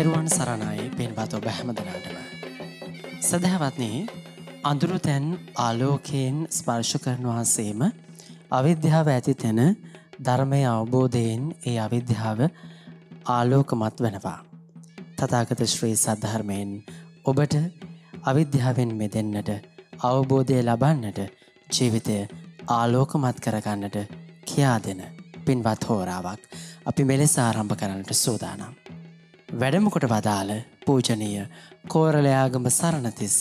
තෙරුවන් සරණයි පින්බත් ඔබ හැමදනාටම. සදහවත්නේ අඳුරු තැන් ආලෝකයෙන් ස්පර්ශ කරනවාසේම අවිද්‍යාව ඇති තැන ධර්මය අවබෝධයෙන් ඒ අවිද්‍යාව ආලෝකමත් වෙනවා. තතාගත ශ්‍රී සද්ධර්මයෙන් ඔබට අවිද්‍යාවෙන් මෙදෙන්නට අවබෝධය ලබන්නට ජීවිතය ආලෝකමත් කරගන්නට කියා දෙන පින්වත් හෝරාවක් අපි මෙලෙස ආරම්භ කරන්නට සූදානම්. වැඩමකොට වදාළ පූජනය කෝරලයාගම සරණතිස්ස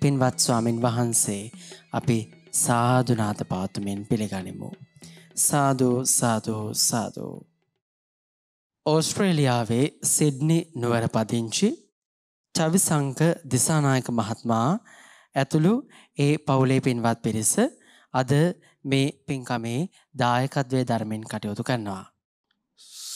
පින්වත් ස්වාමින් වහන්සේ අපි සාධනාත පාතුමෙන් පිළිගනිමු. සාධූ සාධූ සාධූ. ඕස්ට්‍රේලියාවේ සිඩ්නි නුවර පදිංචි චවිසංක දිසානායක මහත්මා ඇතුළු ඒ පවුලේ පින්වත් පිරිස අද මේ පින්කමේ දායකත්වය ධර්මෙන් කටයුතු කරනවා.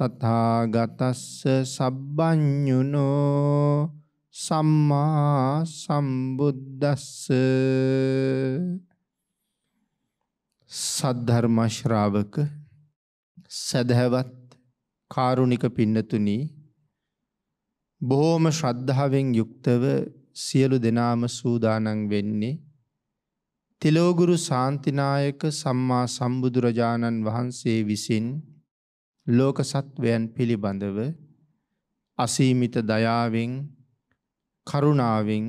තථාගතස්ස සබ්බඤුනෝ සම්මා සම්බුද්දස්ස සද්ධර්ම ශ්‍රාවක සදහවත් කාරුණික පින්නතුනි බොහොම ශ්‍රද්ධාවෙන් යුක්තව සියලු දෙනාම සූදානම් වෙන්නේ තිලෝගුරු සාන්තිනායක සම්මා සම්බුදුරජාණන් වහන්සේ විසින් ලෝක සත්වයන් පිළිබඳව අසීමිත දයාවෙන් කරුණාවෙන්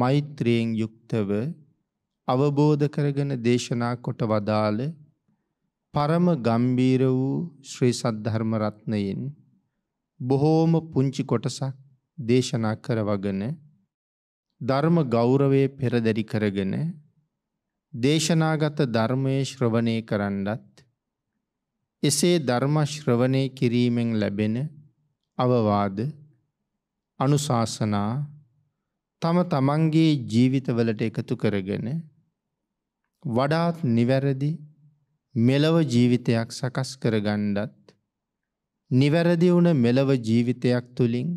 මෛත්‍රියෙන් යුක්තව අවබෝධ කරගෙන දේශනා කොට වදාළ පරම ගම්බීර වූ ශ්‍රී සද්ධර්ම රත්නයෙන් බොහෝම පුංචි කොටසක් දේශනා කරවගෙන ධර්ම ගෞරවයේ පෙරදරි කරගෙන දේශනාගත ධර්මයේ ශ්‍රවණය කරන්නත් එසේ ධර්ම ශ්‍රවණය කිරීමෙන් ලැබෙන අවවාද අනුශාසනා තම තමන්ගේ ජීවිතවලට එකතු කරගෙන වඩාත් නිවැරදි මෙලව ජීවිතයක් සකස් කරගණ්ඩත් නිවැරදි වුණ මෙලව ජීවිතයක් තුළින්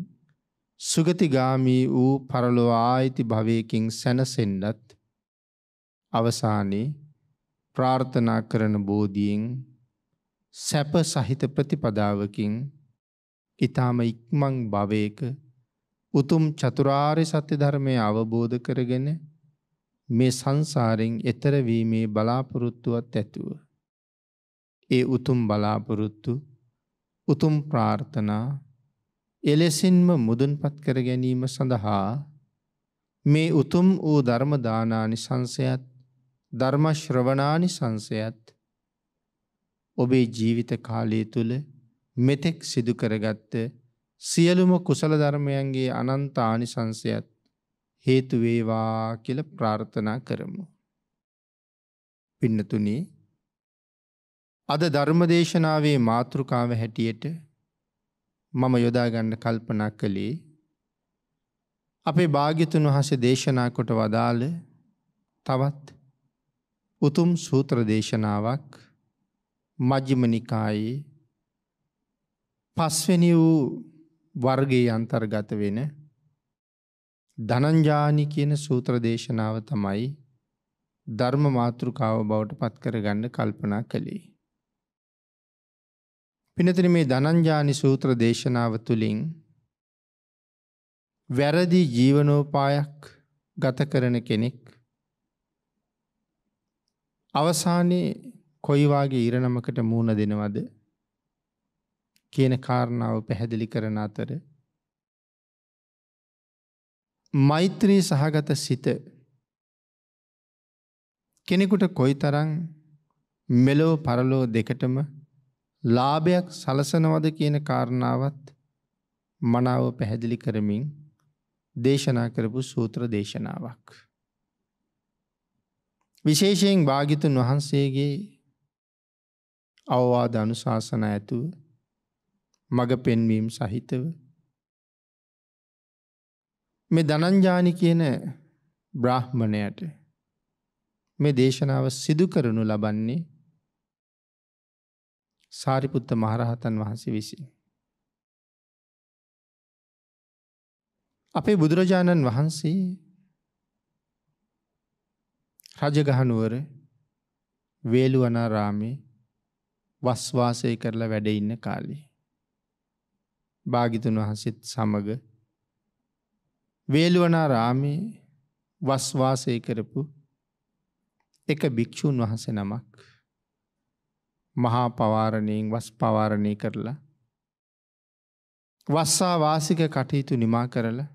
සුගතිගාමී වූ පරලොව ආයිති භවයකින් සැනසෙන්ඩත් අවසානයේ ප්‍රාර්ථනා කරන බෝධීෙන් සැප සහිත ප්‍රතිපදාවකින් ඊටාම ඉක්මන් භවයක උතුම් චතුරාර්ය සත්‍ය ධර්මය අවබෝධ කරගෙන මේ සංසාරෙන් එතර වීමේ බලාපොරොත්තුවත් ඇතුව ඒ උතුම් බලාපොරොත්තු උතුම් ප්‍රාර්ථනා එලෙසින්ම මුදුන්පත් කර ගැනීම සඳහා මේ උතුම් වූ ධර්ම දානානි සංසයත් ධර්ම ශ්‍රවණානි සංසයත් ඔබේ ජීවිත කාලය තුළ මෙතෙක් සිදු කරගත්ත සියලුම කුසල ධර්මයන්ගේ අනන්ත ආනිසංසයත් හේතු වේවා කියලා ප්‍රාර්ථනා කරමු. පින්නතුනි අද ධර්මදේශනාවේ මාතෘකාව හැටියට මම යොදා ගන්න කල්පනා කළේ අපේ භාග්‍යතුන් වහන්සේ දේශනා කොට වදාළ තවත් උතුම් සූත්‍ර දේශනාවක් මජ්ක්‍ධිම නිකායේ පස්වෙනි වූ වර්ගයේ අන්තර්ගත වෙන ධනංජානි කියන සූත්‍ර දේශනාව තමයි ධර්ම මාතෘකාව බවට පත් කරගන්න කල්පනා කළේ. පිනතින මේ ධනංජානි සූත්‍ර දේශනාව තුළින් වැරදි ජීවනෝපායක් ගත කරන කෙනෙක් අවසානයේ කොයි වාගේ ඉරණමකට මූණ දෙනවද කියන කාරණාව පැහැදිලි කරන අතර මෛත්‍රී සහගත සිත කෙනෙකුට කොයිතරම් මෙලෝ පරලෝ දෙකටම ලාභයක් සලසනවද කියන කාරණාවත් මනාව පැහැදිලි කරමින් දේශනා කරපු සූත්‍ර දේශනාවක්. විශේෂයෙන් භාගිතුන් වහන්සේගේ අවවාද අනුශාසන ඇතුව මග පෙන්වීම් සහිතව මේ දනංජානි කියන බ්‍රාහ්මණයට මේ දේශනාව සිදු කරනු ලබන්නේ සාරිපුත්ත මහරහතන් වහන්සේ විසින්. අපේ බුදුරජාණන් වහන්සේ රජගහනුවර වේලුවනාරාමේ වස්වාසය කරලා වැඩ ඉන්න කාලේ. භාගිතුන් වහන්සෙත් සමග වේලුවනාරාමේ වස්වාසය කරපු එක භික්‍ෂූන් වහස නමක් මහා පවාරණයෙන් වස් පවාරණය කරලා වස්සා වාසික කටයුතු නිමා කරලා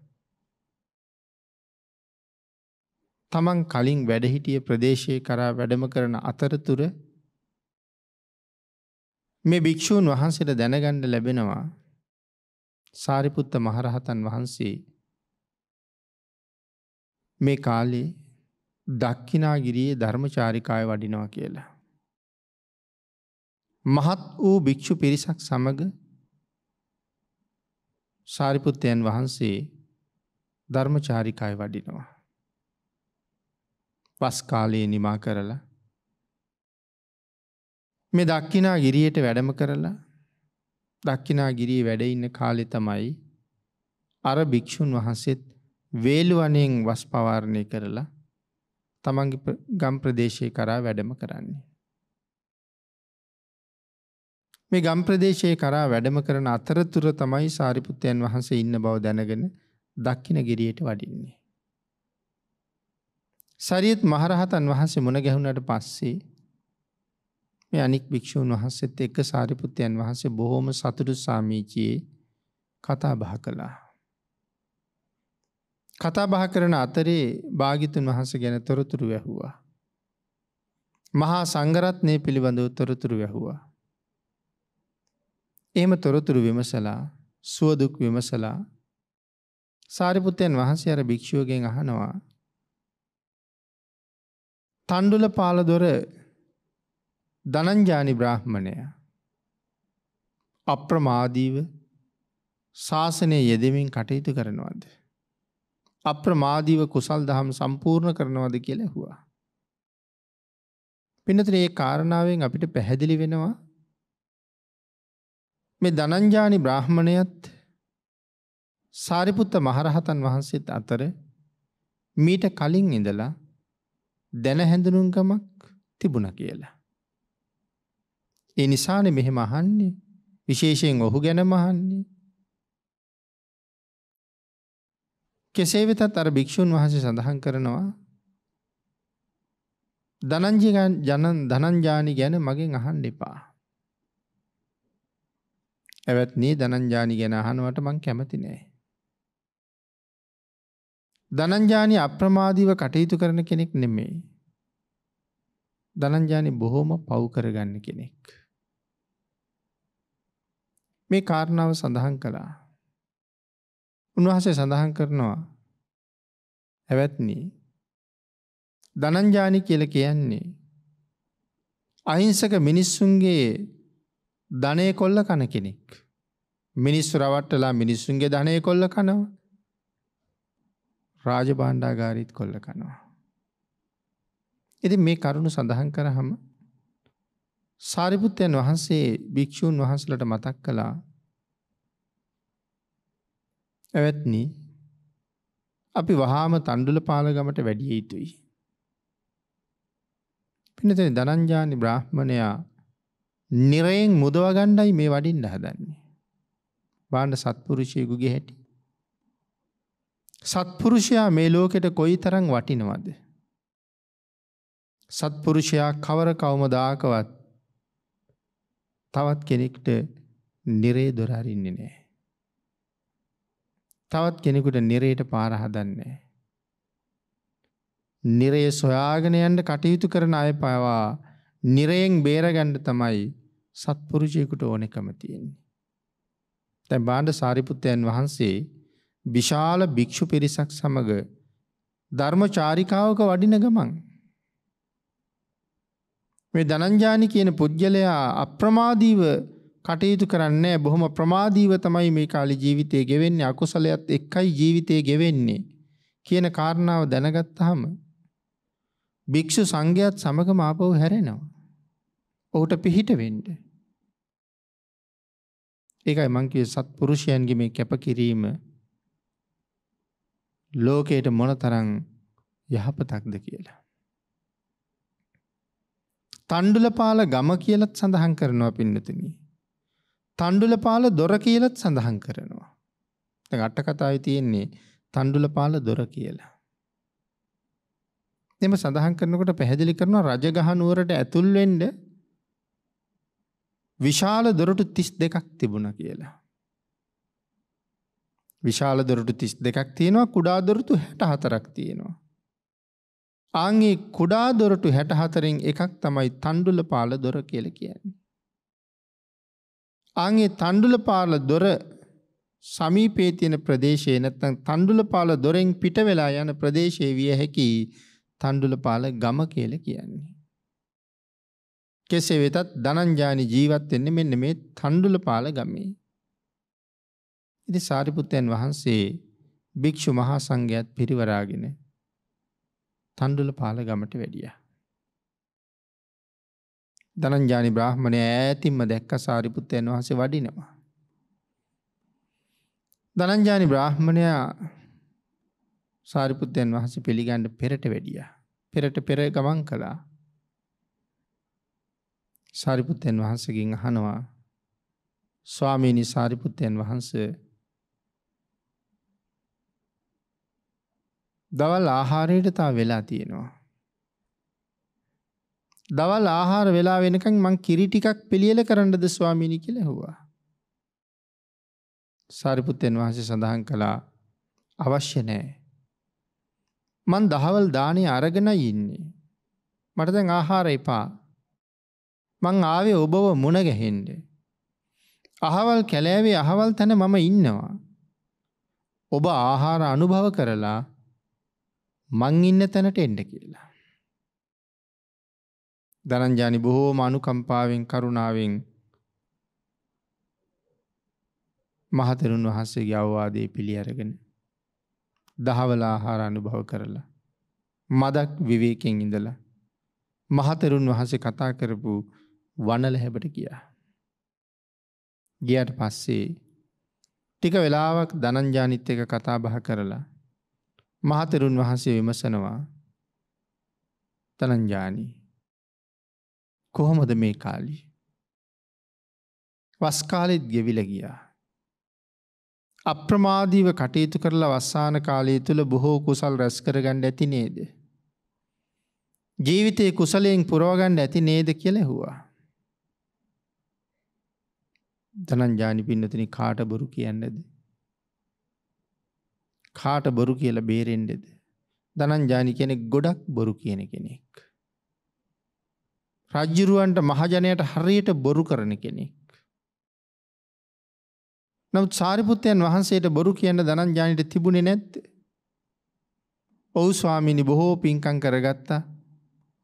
තමන් කලින් වැඩහිටිය ප්‍රදේශය කරා වැඩම කරන අතරතුර මේ භික්‍ෂූන් වහන්සේට දැනගණ්ඩ ලැබෙනවා සාරිපුත්ත මහරහතන් වහන්සේ මේ කාලේ දක්කිනාගිරියේ ධර්මචාරිකාය වඩිනවා කියලා. මහත් වූ භික්‍ෂු පිරිසක් සමග සාරිපුත්තයන් වහන්සේ ධර්මචාරිකාය වඩිනවා. පස් කාලයේ නිමා කරලා මේ දක්කිනා ගිරියට වැඩම කරලා දක්කිනා ගිරී වැඩ ඉන්න කාලේ තමයි අර භික්ෂුන් වහන්සේත් වේලුවණෙන් වස් පවාරණය කරලා තමන්ගේ ගම් ප්‍රදේශය කරා වැඩම කරන්නේ. මේ ගම් ප්‍රදේශයේ කරා වැඩම කරන අතරතුර තමයි සාරිපුත්තයන් වහන්සේ ඉන්න බව දැනගෙන දක්කින ගිරියට වඩින්නේ. සරියත් මහරහතන් වහන්සේ මුණ ගැහුණට පස්සේ මේ අනික් භික්‍ෂූන් වහන්සේත් එක්ක සාරිපුත්තයන් වහන්සේ බොහෝම සතුටු සාමීචයේ කතා බහ කළා. කතා බහ කරන අතරේ භාගිතුන් වහස ගැන තොරතුරු වැැහුවා. මහා සංගරත්නය පිළිබඳව තොරතුරු වැැහුවා. එහෙම තොරතුරු විමසලා සුවදුක් විමසලා සාරිපුත්තයන් වහන්සේ අර භික්‍ෂුවගෙන් අහනවා. තණ්ඩුල පාලදොර දනංජානි බ්‍රාහ්මණය අප්‍රමාදීව ශාසනය යෙදමින් කටයුතු කරනවාද. අප්‍රමාදීව කුසල් දහම් සම්පූර්ණ කරනවාද කියල හවා. පිනතර ඒ කාරණාවෙන් අපිට පැහැදිලි වෙනවා මේ දනංජානි බ්‍රාහ්මණයත් සාරිපුත්ත මහරහතන් වහන්සේත් අතර මීට කලින් ඉඳලා දැන හැඳුනුම්කමක් තිබුණ කියලා. ඒ නිසානේ මෙහෙම අහන්නේ. විශේෂයෙන් ඔහු ගැනම අහන්නේ. කෙසේ වෙතත් අර භික්ෂුන් වහන්සේ සඳහන් කරනවා ධනංජි ජන ධනංජානි ගැන මගෙන් අහන්න එපා. එවත්නි ධනංජානි ගැන අහනවට මං කැමති නෑ. ධනංජානි අප්‍රමාදීව කටයුතු කරන කෙනෙක් නෙමෙයි. ධනංජානි බොහොම පව් කරගන්න කෙනෙක්. මේ කාරණාව සඳහන් කළා. උන්වහන්සේ සඳහන් කරනවා ඇවැත්නි දනංජානි කියල කියන්නේ අහිංසක මිනිස්සුන්ගේ ධනය කොල්ල කන කෙනෙක්. මිනිස්සු රවට්ටලා මිනිස්සුන්ගේ ධනය කොල්ල කනවා රාජ බාණ්ඩාගාරීත් කොල්ල කනවා. එති මේ කරුණු සඳහන් කරහම සාරිපුත්තයන් වහන්සේ භික්‍ෂූන් වහන්සලට මතක් කළා ඇවැත්නි අපි වහාම තණ්ඩුල පාලගමට වැඩිය යුතුයි. පිනතන දනංජානි බ්‍රාහ්මණයා නිරයෙන් මුදවගණ්ඩයි මේ වඩින්ට හදන්නේ. බාණ්ඩ සත්පුරුෂයකුගේ හැටි. සත්පුරුෂයා මේ ලෝකෙට කොයි තරං වටිනවද. සත්පුරුෂයා කවර කවම දාකවත් තවත් කෙනෙක්ට නිරේ දොර අරින්නේ නැහැ. තවත් කෙනෙකුට නිරේට පාර හදන්නේ නිරේ සොයාගෙන යන්න කටයුතු කරන අය පවා නිරයෙන් බේරගන්න තමයි සත්පුරුෂයෙකුට ඕනෙකම තියෙන්නේ. දැන් බාණ්ඩ සාරිපුත්තයන් වහන්සේ විශාල භික්ෂු පිරිසක් සමග ධර්ම චාරිකාවක වඩින ගමන් මේ ධනංජානි කියන පුද්ගලයා අප්‍රමාදීව කටයුතු කරන්නේ බොහොම ප්‍රමාදීව තමයි මේ කාලේ ජීවිතේ ගෙවෙන්නේ අකුසලයක් එක්කයි ජීවිතේ ගෙවෙන්නේ කියන කාරණාව දැනගත්තාම භික්ෂු සංඝයාත් සමගම ආපහු හැරෙනවා. ඔහුට පිහිට වෙන්න. ඒකයි මං කියේ සත්පුරුෂයන්ගේ මේ කැපකිරීම ලෝකයට මොනතරම් යහපතක්ද කියලා. තණ්ඩුලපාල ගම කියලත් සඳහන් කරනවා පින්නතිනි. තණ්ඩුලපාල දොර කියලත් සඳහන් කරනවා. දැන් අට කතාවේ තියෙන්නේ තණ්ඩුලපාල දොර කියලා. එම සඳහන් කරනකොට පැහැදිලි කරනවා රජගහ නුවරට ඇතුල් වෙන්න විශාල දොරටු 32ක් තිබුණා කියලා. විශාල දොරටු 32ක් තියෙනවා කුඩා දොරටු 64ක් තියෙනවා. ආංගේ කුඩා දොරටු 64න් එකක් තමයි තණ්ඩුලපාල දොර කියලා කියන්නේ. ආංගේ තණ්ඩුලපාල දොර සමීපයේ තියෙන ප්‍රදේශයේ නැත්නම් තණ්ඩුලපාල දොරෙන් පිට වෙලා යන ප්‍රදේශයේ විය හැකි තණ්ඩුලපාල ගම කියලා කියන්නේ. කෙසේ වෙතත් ධනංජානි ජීවත් වෙන්නේ මෙන්න මේ තණ්ඩුලපාල ගමේ. ඉතින් සාරිපුත්තයන් වහන්සේ භික්ෂු මහා සංඝයාත් පිරිවරාගෙන තන්දුල පාල ගමට වැඩිය. දනංජානි බ්‍රහ්මණය ඇතින්ම දැක්ක සාරිපුත්තයන් වහසේ වඩිනවා. දනංජානි බ්‍රහ්මණයා සාරිපුත්තයන් වහස පිළිගණ්ඩ පෙරට වැඩිය. පෙරට පෙර ගමන් කළා සාරිපුත්තයන් වහන්සකින් අහනවා ස්වාමීනි සාරිපුත්තයන් වහන්සේ දවල් ආහාරයට තා වෙලා තියෙනවා. දවල් ආහාර වෙලා වෙනකං මං කිරි ටිකක් පිළියල කරන්නද ස්වාමිණි කියල හවා. සාරිපුත්තෙන් වහන්සේ සඳහන් කළා අවශ්‍ය නෑ. මන් දහවල් දානය අරගෙන ඉන්නේ. මට දැන් ආහාර එපා. මං ආවේ ඔබව මුණ ගැහෙන්ඩ. අහවල් කැලෑවේ අහවල් තැන මම ඉන්නවා. ඔබ ආහාර අනුභව කරලා මං ඉන්න තැනට එන්න කියලා. දනංජානි බොහෝම අනුකම්පාවෙන් කරුණාවෙන් මහතෙරුන් වහන්සේගේ අවවාදයේ පිළි අරගෙන දහවල ආහාර අනුභව කරලා මදක් විවේකෙන් ඉඳලා මහතෙරුන් වහන්සේ කතා කරපු වනල හැබට ගියා. ගියට පස්සේ ටික වෙලාවක් දනංජානිත් එක කතා බහ කරලා මහතෙරුන් වහන්සේ විමසනවා තනංජානී කොහොමද මේ කාලි වස්කාලෙත් ගෙවිල ගියා අප්‍රමාදීව කටයුතු කරලා වස්සාන කාලය තුළ බොහෝ කුසල් රැස් කරගන්න ඇති නේද ජීවිතයේ කුසලයෙන් පුරවගන්න ඇති නේද කියලෙහුවා දනංජානි පින්නතින කාට බොරු කියන්නද කාට බොරු කියලා බේරෙන්ඩෙද. දනංජානි කෙනෙක් ගොඩක් බොරු කියන කෙනෙක්. රජ්ජුරුවන්ට මහජනයට හරියට බොරු කරන කෙනෙක්. නමුත් සාරිපුත්තයන් වහන්සේට බොරු කියන්න දනංජානිට තිබුණෙ නැත්ත. ඔවු ස්වාමිනි බොහෝ පින්කං කරගත්තා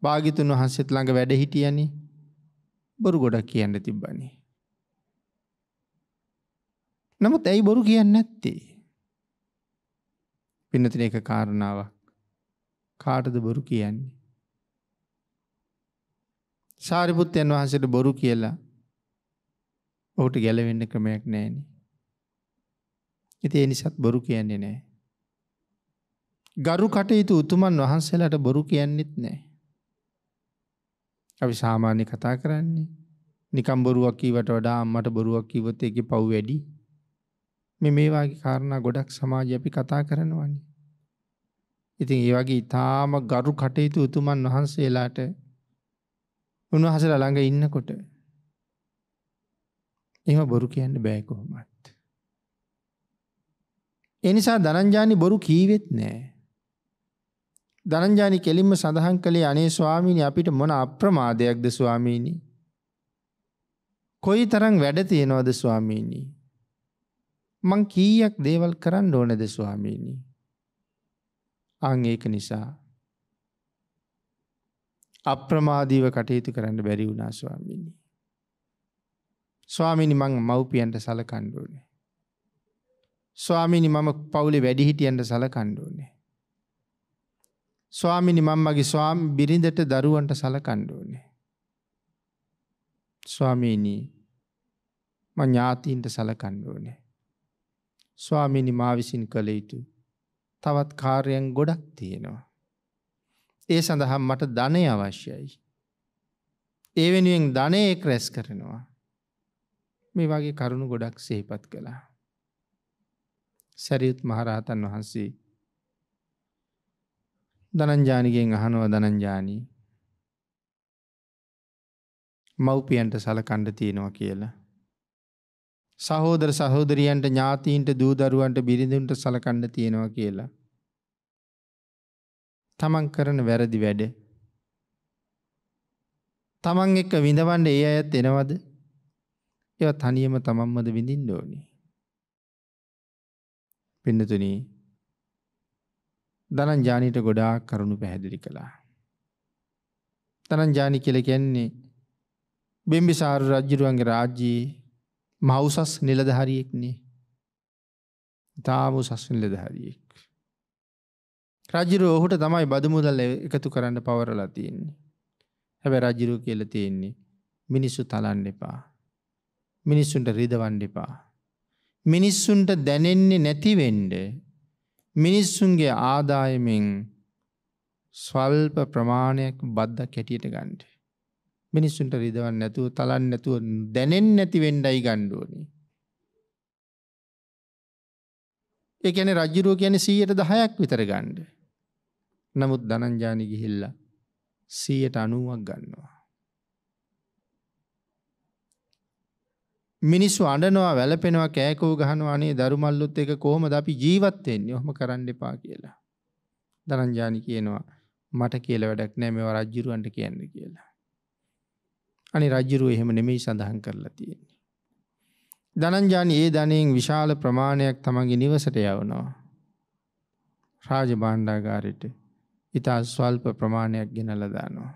භාගිතුන් වහන්සෙත් ළඟ වැඩ හිටියනි බොරු ගොඩක් කියන්න තිබ්බනි. නමුත් ඇයි බොරු කියන්න ඇත්තේ. පිනතින එක කාරණාවක් කාටද බොරු කියන්නේ. සාරිපුත්තයන් වහන්සට බොරු කියලා ඔහුට ගැලවෙන්න ක්‍රමයක් නෑන. එති එනිසත් බොරු කියන්නේ නෑ. ගරු කටයුතු උතුමන් වහන්සේලාට බොරු කියන්නෙත් නෑ. අපි සාමාන්‍ය කතා කරන්නේ නිකම් බොරුවක් කීවට වඩා අම්මට බොරුවක් කිවොත් එක පව් වැඩි මේ මේ වගේ කාරණා ගොඩක් සමාජය අපි කතා කරනවානේ. ඉතින් ඒ වගේ ඊටාම ගරු කටයුතු උතුමන් වහන්සේලාට උන්වහන්සේලා ළඟ ඉන්නකොට එහෙම බොරු කියන්න බෑ කොහොමත්. ඒ නිසා ධනංජානි බොරු කීවෙත් නෑ. ධනංජානි කෙලින්ම සඳහන් කළේ අනේ ස්වාමීනි අපිට මොන අප්‍රමාදයක්ද ස්වාමීනි. කොයි තරම් වැඩ තියෙනවද ස්වාමීනි. මං කීයක් දේවල් කරන්න ඕනද ස්වාමීණී. අං ඒක නිසා. අප්‍රමාදීව කටයුතු කරන්න බැරි වුණා ස්වාමීණී. ස්වාමිනි මං මව්පියන්ට සලකණ්ඩුවනේ. ස්වාමිනි මම පවුලි වැඩිහිටියන්ට සලකණ්ඩුවනේ. ස්වාමිනි මං මගේ ස්වාම් බිරිඳට දරුවන්ට සලකණ්ඩුවනේ. ස්වාමීනී මං ඥාතීන්ට සලකණ්ඩුවනේ. ස්වාමිනි මා විසින් කළ යුතු තවත් කාර්යයන් ගොඩක් තියෙනවා. ඒ සඳහා මට ධනය අවශ්‍යයි. ඒ වෙනුවෙන් ධනයෙක් රැස් කරනවා. මේ වගේ කරුණු ගොඩක් සේපත් කළා. සැරියුත් මහරහතන් වහන්සේ දනංජානිගෙන් අහනුව දනංජානී මව්පියන්ට සලකණ්ඩ තියෙනවා කියලා. සහෝදර සහෝදරියන්ට ඥාතීන්ට දූ දරුවන්ට බිරිඳුන්ට සලකන්න තියෙනවා කියලා. තමන් කරන වැරදි වැඩ. තමන් එක්ක විඳවන්න ඒ අයත් එනවද? ඒවා තනියම තමන්මද විඳින්න ඕනේ. පින්නතුනි දනංජානිට ගොඩාක් කරුණු පැහැදිලි කළා. දනංජානි කියලා කියන්නේ බිම්බිසාර රජුරුවන්ගේ රාජ්‍යයේ මවුසස් නිලධහරියෙක්නේ ඉතාම උසස් නිලධහරියෙක්. රජිරු ඔහුට තමයි බදුමුදල් එකතු කරන්න පවරලා තියෙන්නේ. හැබැ රජිරු කියල තියෙන්නේ මිනිස්සු තලන්න එපා. මිනිස්සුන්ට රිදවන්න එපා. මිනිස්සුන්ට දැනෙන්නේ නැතිවෙන්ඩ මිනිස්සුන්ගේ ආදායමෙන් ස්වල්ප ප්‍රමාණයක් බද්ධ කැටියට ගන්ඩ. මිනිස්සුන්ට රිදවන්න නැතුව තලන්න නැතුව දැනෙන්නේ නැති වෙන්නයි ගන්න ඕනේ. ඒ කියන්නේ රජ්ජුරුව කියන්නේ 110ක් විතර ගන්න. නමුත් ධනංජානි ගිහිල්ලා 190ක් ගන්නවා. මිනිස්සු අඬනවා වැළපෙනවා කෑකෝ ගහනවා අනේ දරුමල්ලුත් එක කොහොමද අපි ජීවත් වෙන්නේ? ඔහොම කරන්න එපා කියලා. ධනංජානි කියනවා මට කියලා වැඩක් නෑ මේවා රජ්ජුරුවන්ට කියන්න කියලා. අනි රජ්ජුරුව එහෙම නෙමෙයි සඳහන් කරලා තියෙන්නේ. දනංජානි ඒ ධනයෙන් විශාල ප්‍රමාණයක් තමන්ගේ නිවසට යවනවා. රාජ භාණ්ඩාගාරයට ඉතා ස්වල්ප ප්‍රමාණයක් ගෙනලා දානවා.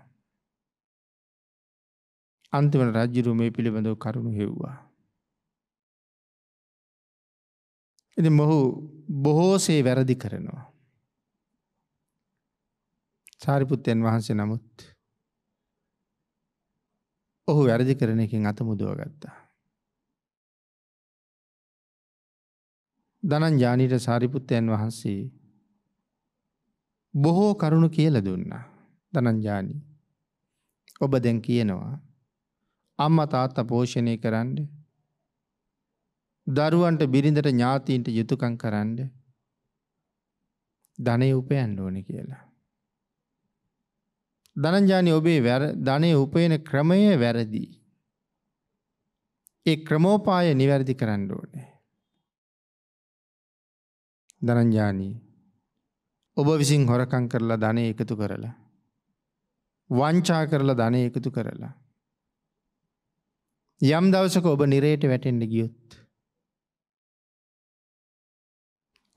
අන්තිමන රජ්ජුරු මේ පිළිබඳව කරුණු හෙව්වා. ඉති මොහු බොහෝසේ වැරදි කරනවා. සාරිපුත්තයන් වහන්සේ නමුත් ඔහු වැරදි කරන එකින් අත මුදුවගත්තා. දනංජානීට සාරිපුත්තයන් වහන්සේ බොහෝ කරුණු කියල දුන්නා දනංජානී ඔබ දැන් කියනවා අම්ම තාත්ත පෝෂණය කරන්න දරුවන්ට බිරිඳට ඥාතීන්ට යුතුකං කරන්න ධනය උපයන්න ඕනි කියලා. ධනංජානි ඔබේ ධනය උපයන ක්‍රමය වැරදි. ඒ ක්‍රමෝපාය නිවැරදි කරන්න ඕනේ. ධනංජානී ඔබ විසින් හොරකං කරලා ධනය එකතු කරලා. වංචා කරලා ධනය එකතු කරලා. යම් දවසක ඔබ නිරේට වැටෙන්ඩ ගියොත්.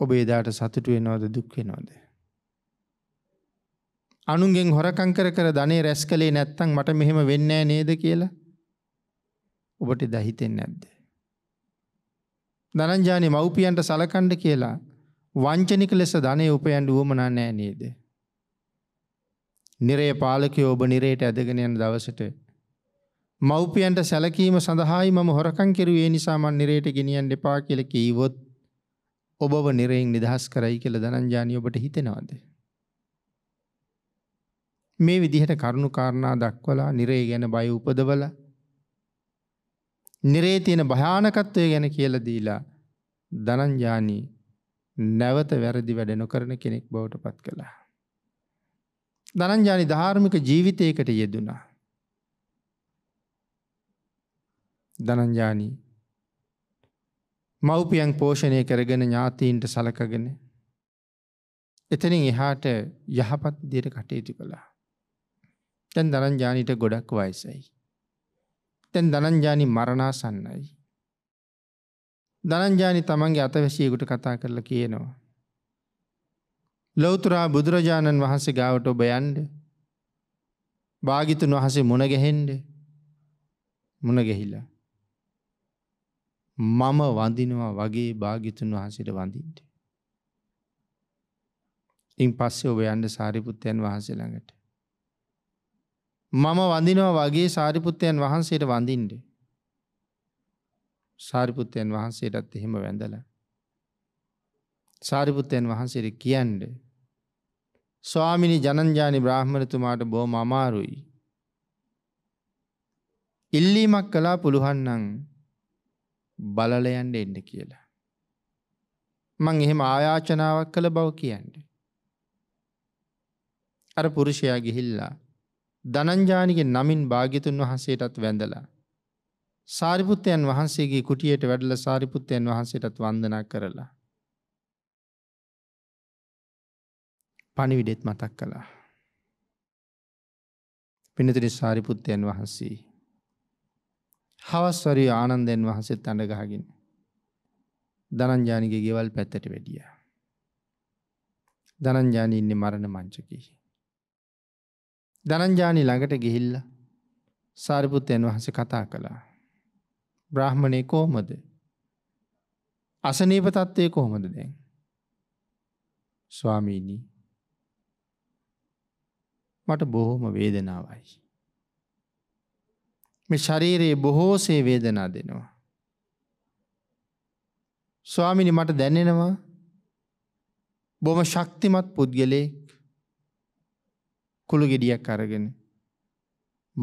ඔබ එදාට සතුටුවෙනවද දුක්වෙනවද. අනුන්ගෙන් හොරකම් කර කර ධනේ රැස් කළේ නැත්තම් මට මෙහෙම වෙන්නේ නේද කියලා ඔබට දහිතෙන්නේ නැද්ද? ධනංජානි මව්පියන්ට සලකන්න කියලා වංචනික ලෙස ධනෙ උපයන්න උවමනා නැහැ නේද? නිරේ පාලකයෝ ඔබ නිරේට ඇදගෙන යන දවසට මව්පියන්ට සැලකීම සඳහායි මම හොරකම් කෙරුවේ ඒ නිසා මන් නිරේට ගෙනියන්න එපා කියලා කීවොත් ඔබව නිරයෙන් නිදහස් කරයි කියලා ධනංජානි ඔබට හිතෙනවද? මේ විදිහට කරුණු කාරණා දක්වලා නිරේ ගැන බය උපදවල නිරේ තියෙන භයානකත්වය ගැන කියලා දීලා ධනංජානී නැවත වැරදි වැඩ නොකරන කෙනෙක් බවට පත් කළා. ධනංජානි ධාර්මික ජීවිතයකට යෙදුණා. ධනංජානී මව්පියන් පෝෂණය කරගෙන ඥාතීන්ට සලකගෙන එතනින් එහාට යහපත් දියට කටයුතු කළා. දැන් දනංජානීට ගොඩක් වයසයි. දැන් දනංජානි මරණාසන්නයි. දනංජානි තමන්ගේ අතවැසියෙකුට කතා කරලා කියනවා. ලෞතරා බුදුරජාණන් වහන්සේ ගාවට ඔබ යන්ඩ භාගිතුන් වහසේ මුණගැහෙන්ඩ මුණගැහිලා. මම වඳිනවා වගේ භාගිතුන් වහන්සට වඳින්ට. ඉන් පස්සේ ඔබ යන්ඩ සාරිපුත්තයන් වහන්සේ ළඟට. මම වඳිනවා වගේ සාරිපුත්තයන් වහන්සේට වඳින්ඩ. සාරිපුත්තයන් වහන්සේටත් එහෙම වැඳල. සාරිපුත්තයන් වහන්සේට කියන්ඩ. ස්වාමිනි ජනංජානි බ්‍රහ්මණතුමාට බෝම අමාරුයි. ඉල්ලීමක් කලා පුළුහන්නන් බලලයන්ට එන්න කියලා. මං එහෙම ආයාචනාවක් කළ බව කියන්ට. අර පුරුෂයා ගිහිල්ලා දනංජානිගේ නමින් භාග්‍යතුන් වහන්සේටත් වැඳලා. සාරිපුත්තයන් වහන්සේගේ කුටියට වැඩල සාරිපුත්තයන් වහන්සේටත් වන්දනා කරලා. පණිවිඩෙත් මතක් කළා. පිනතුරි සාරිපුත්තයන් වහන්සේ. හවස්වරී ආනන්දයන් වහන්සේත් අඩගහගෙන. දනංජානිගේ ගෙවල් පැත්තට වැඩිය. දනංජානී ඉන්නේ මරණ මංචකෙහි. දනංජානී ළඟට ගිහිල්ල සාරිපුත්තයන් වහන්සේ කතා කළා. බ්‍රහ්මණය කෝමද. අසනීප තත්ත්වය කොහොමද දැන්. ස්වාමීණී මට බොහොම වේදනාවයි. මේ ශරීරයේ බොහෝසේ වේදනා දෙනවා. ස්වාමිනි මට දැනෙනවා බොම ශක්තිමත් පුද්ගලයෙක් කුළු ගෙඩියක් අරගෙන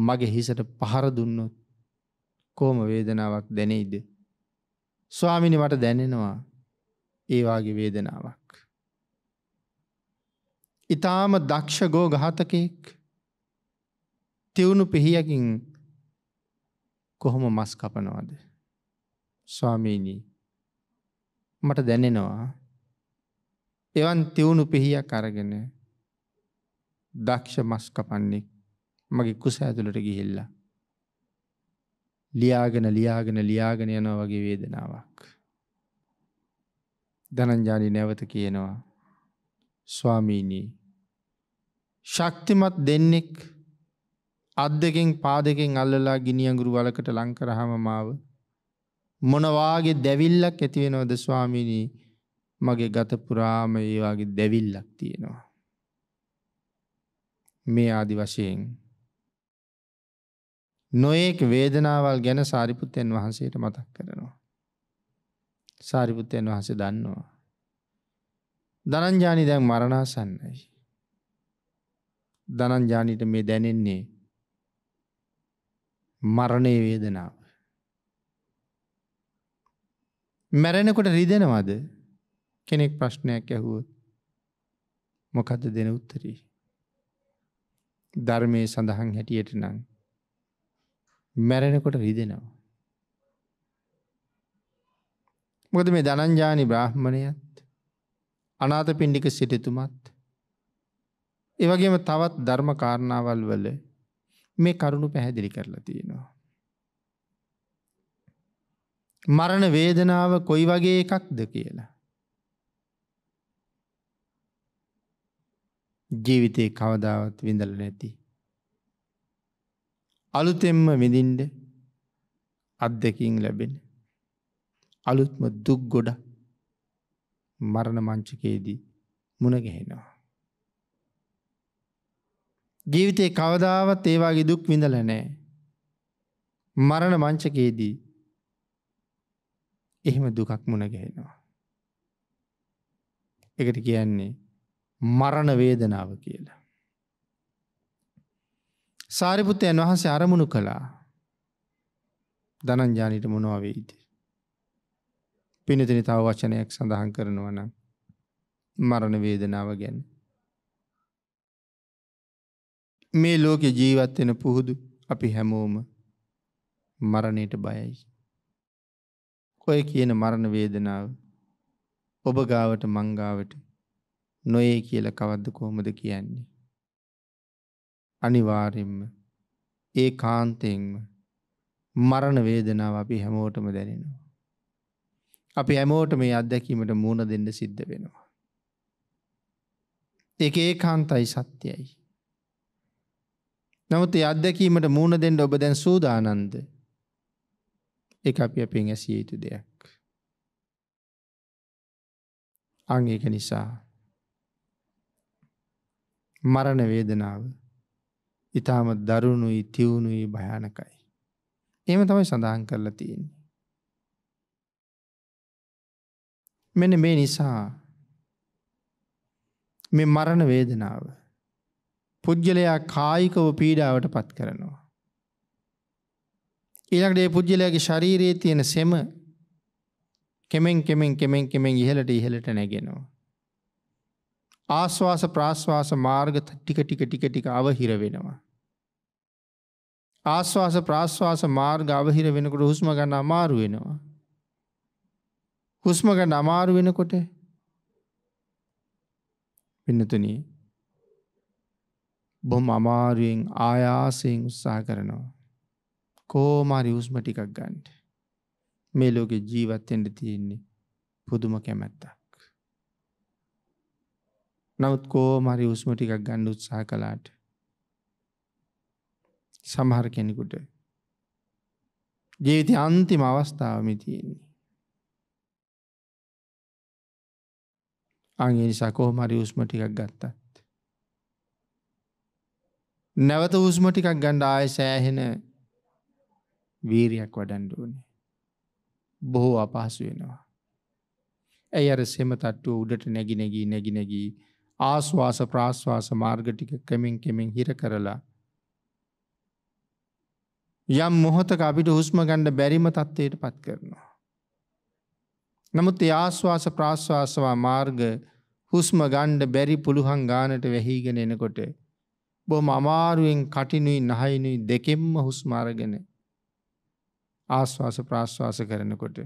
මගේ හිසට පහර දුන්නොත් කොහොම වේදනාවක් දැනෙයිද ස්වාමිනි මට දැනෙනවා ඒ වාගේ වේදනාවක් ඊටාම දක්ෂ ගෝ ඝාතකෙක් තියුණු පිහියකින් කොහොම මස් කපනවද ස්වාමීනි මට දැනෙනවා එවන් තියුණු පිහියක් අරගෙන දක්ෂ මස් කපන්නේ මගේ කුස ඇතුළට ගිහිල්ලා. ලියාගෙන ලියාගෙන ලියාගෙන යනවා වගේ වේදනාවක්. දනංජානි නැවත කියනවා ස්වාමීනී ශක්තිමත් දෙන්නෙක් අත් දෙකෙන් පා දෙකෙන් අල්ලලා ගිනියඟුරු වලකට ලංකරහම මාව මොනවාගේ දැවිල්ලක් ඇතිවෙනවද ස්වාමිනී මගේ ගත පුරාම ඒ වගේ දැවිල්ලක් තියෙනවා මේ ආදි වශයෙන් නොයෙක් වේදනාවල් ගැන සාරිපුත්තයන් වහන්සේට මතක් කරනවා. සාරිපුත්තයන් වහන්සේ දන්නවා. දනංජානි දැන් මරණාසන්නයි. දනංජානිට මේ දැනෙන්නේ මරණය වේදනාව. මැරෙනකොට රිදෙනවද කෙනෙක් ප්‍රශ්නයක් ඇහුවොත් මොකද දෙන උත්තරී. ධර්මය සඳහන් හැටියට නං. මැරෙනකොට රිදෙනවා. මොකද මේ දනංජානි බ්‍රාහ්මණයත් අනාත පිණ්ඩික සිටිතුමත් එවගේම තවත් ධර්ම කාරණාවල් වල මේ කරුණු පැහැදිලි කරලා තියෙනවා. මරණ වේදනාව කොයි වගේ එකක්ද කියලා. ජීවිතේ කවදාවත් විඳල නැති. අලුතෙම්ම විඳින්ඩ අත්දැකින් ලැබෙන. අලුත්ම දුක් ගොඩ මරණ මංචකයේදී මුණගැහෙනවා. ජීවිතේ කවදාවත් ඒවාගේ දුක් විඳල නෑ. මරණ මංචකයේදී එහෙම දුකක් මුණගැහෙනවා. එකට කියන්නේ මරණ වේදනාව කියලා. සාරිපුත්තයන් වහන්සේ අරමුණු කළා දනංජානීට මොනවා වෙයිද. පිනතිනි තව වචනයක් සඳහන් කරනවා නම් මරණ වේදනාව ගැන. මේ ලෝකෙ ජීවත් වෙන පුහුදු අපි හැමෝම මරණයට බයයි. ඔය කියන මරණ වේදනාව ඔබ ගාවට මංගාවට නොයේ කියලා කවද්ද කොහොමද කියන්නේ. අනිවාර්යෙන්ම ඒ කාන්තෙන්ම මරණ වේදනාව අපි හැමෝටම දැනෙනවා. අපි හැමෝට මේ අත්දැකීමට මුණ දෙන්න සිද්ධ වෙනවා. ඒක ඒ කාන්තයි සත්‍යයයි. නමුත් ඒ අත්දැකීමට මුණ දෙන්න ඔබ දැන් සූදානන්ද එක අපි අපෙන් ඇසිය යුතු දෙයක්. අං ඒක නිසා මරණ වේදනාව ඊටාම දරුණුයි තියුණුයි භයානකයි. එහෙම තමයි සඳහන් කරලා තියෙන්නේ. මෙන්න මේ නිසා මේ මරණ වේදනාව පුද්ගලයා කායිකව පීඩාවට පත් කරනවා. ඊළඟට ඒ පුද්ගලයාගේ ශරීරයේ තියෙන සෙම කෙමෙන් කෙමෙන් කෙමෙන් කෙමෙන් ඉහළට ඉහළට නැගෙනවා. ආශ්වාස ප්‍රාශ්වාස මාර්ග ටික ටික ටික ටික අවහිර වෙනවා. ආශ්වාස ප්‍රාශ්වාස මාර්ග අවහිර වෙනකොට හුස්ම ගන්න අමාරු වෙනවා. හුස්ම ගන්න අමාරු වෙනකොට පින්නතුනි බොහොම අමාරුවෙන් ආයාසයෙන් උත්සාහ කරනවා. කොහොමරි හුස්ම ටිකක් ගන්න. මේ ලෝකේ ජීවත් වෙන්න තියෙන්නේ පුදුම කැමැත්තක්. නවත් කෝම හරි හුස්ම ටිකක් ගන්න උත්සාහ කළාට සමහර කෙනෙකුට ජීවිත අන්තිම අවස්ථාව මේ තියෙන්නේ. අන්ගේ නිසා කොහොම හරි හුස්ම ටිකක් ගත්තත් නැවත හුස්ම ටිකක් ගන්න ආය සෑහෙන වීරියක් වඩන්න ඕනේ. බොහෝ අපහසු වෙනවා. ඇයි අර සෙම තට්ටුව උඩට නැගි නැගී නැගි නැගී ආස්වාස ප්‍රාශ්වාස මාර්ගටික කෙමින් කෙමින් හිර කරලා. යම් මොහොතක අපිට හුස්ම ගණ්ඩ බැරිම තත්ත්වයට පත් කරනවා. නමුත් ආශ්වාස ප්‍රාශ්වාසවා මාර්ග හුස්ම ගණ්ඩ බැරි පුළුහන් ගානට වැහීගෙන එනකොට. බොහොම අමාරුවෙන් කටිනුයි නහයිනුයි දෙකෙම්ම හුස්මාරගෙන ආශ්වාස ප්‍රාශ්වාස කරනකොට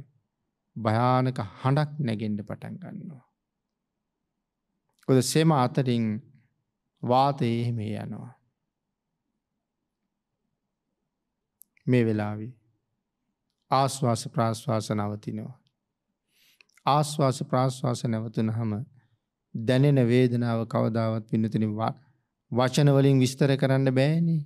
භයානක හඬක් නැගෙන්ඩ පටන් ගන්නවා. කොද සෙම අතරින් වාතය එහෙමේ යනවා. මේ වෙලාවි ආශ්වාස ප්‍රාශ්වාස නවතිනවා. ආශ්වාස ප්‍රාශ්වාස නැවතුන හම දැනෙන වේදනාව කවදාවත් පිනතින වචනවලින් විස්තර කරන්න බෑනි.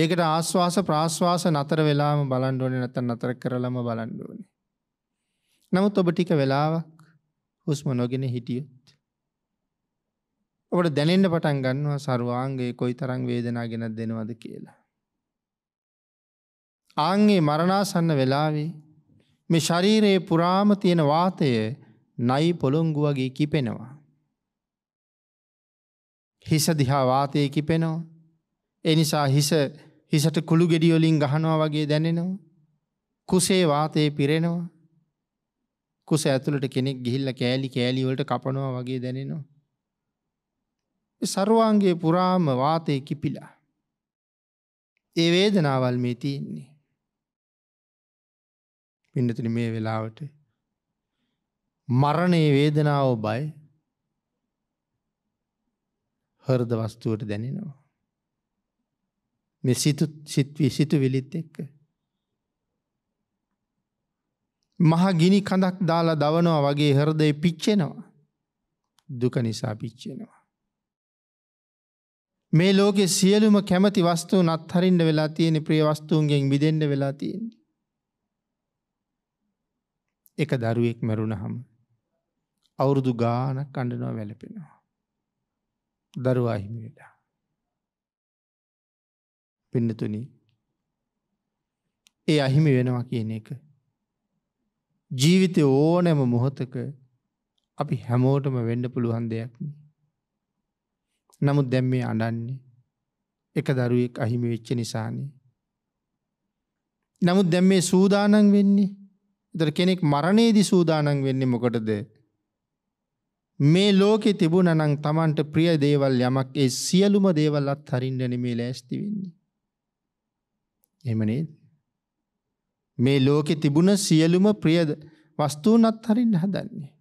ඒකට ආශ්වාස ප්‍රාශ්වාස නතර වෙලාම බලන්ඩෝන නැත නතර කරලම බලන්ඩෝනේ. නමුත් ඔබ ටික වෙලාවක් හුස්ම නොගෙන හිටියොත්. ඔබට දැනෙන්න පටන් ගන්නවා සර්වාංගේ කොයි තරං වේදනා ගෙනත් දෙනවද කියලා. ආංගේ මරණාසන්න වෙලාවේ මේ ශරීරයේ පුරාම තියෙන වාතය නයි පොළොංගු වගේ කිපෙනවා. හිස දිහා වාතය කිපෙනවා. එනිසා හිස හිසට කුළු ගෙඩියොලින් ගහනවා වගේ දැනෙනවා. කුසේ වාතය පිරෙනවා. කුස ඇතුළට කෙනෙක් ගිහිල්ල කෑලි කෑලිවලට කපනවා වගේ දැනෙනවා. සරුවන්ගේ පුරාම වාතය කිපිලා. ඒ වේදනාවල් මේ තියෙන්නේ. පින්නතින මේ වෙලාවට මරණයේ වේදනාව බයි හර්ද වස්තුවට දැනෙනවා. මේ සිත්වී සිතු විලිත් එක්ක. මහ ගිනි කඳක් දාලා දවනවා වගේ හරදය පිච්චෙනවා. දුක නිසා පිච්චෙනවා. මේ ලෝකේ සියලුම කැමති වස්තුන් අත්හරින්න වෙලා තියෙන ප්‍රිය වස්තුන්ගෙන් මිදෙන්න වෙලා තියෙන්නේ. එක දරුවෙක් මැරුණහම අවුරුදු ගානක් අඬනවා වැළපෙනවා. දරුවා හිමි වෙලා. පින්නතුනි ඒ අහිමි වෙනවා කියන එක ජීවිතය ඕනෑම මොහොතක අපි හැමෝටම වෙන්න පුළුවන් දෙයක්නේ නමුත් දැම් මේ අඩන්නේ එක දරුවෙක් අහිමි වෙච්ච නිසානේ. නමුත් දැම් මේ සූදානන් වෙන්නේ දර කෙනෙක් මරණයේදි සූදානන් වෙන්නේ මොකටද. මේ ලෝකෙ තිබුණ නං තමන්ට ප්‍රිය දේවල් යමක් ඒ සියලුම දේවල් අත් හරින්ඩන මේ ලෑස්ති වෙන්නේ. එමනේ මේ ලෝකෙ තිබුණ සියලුම ප්‍රියද වස්තුූනත් හරින් හදන්නේ.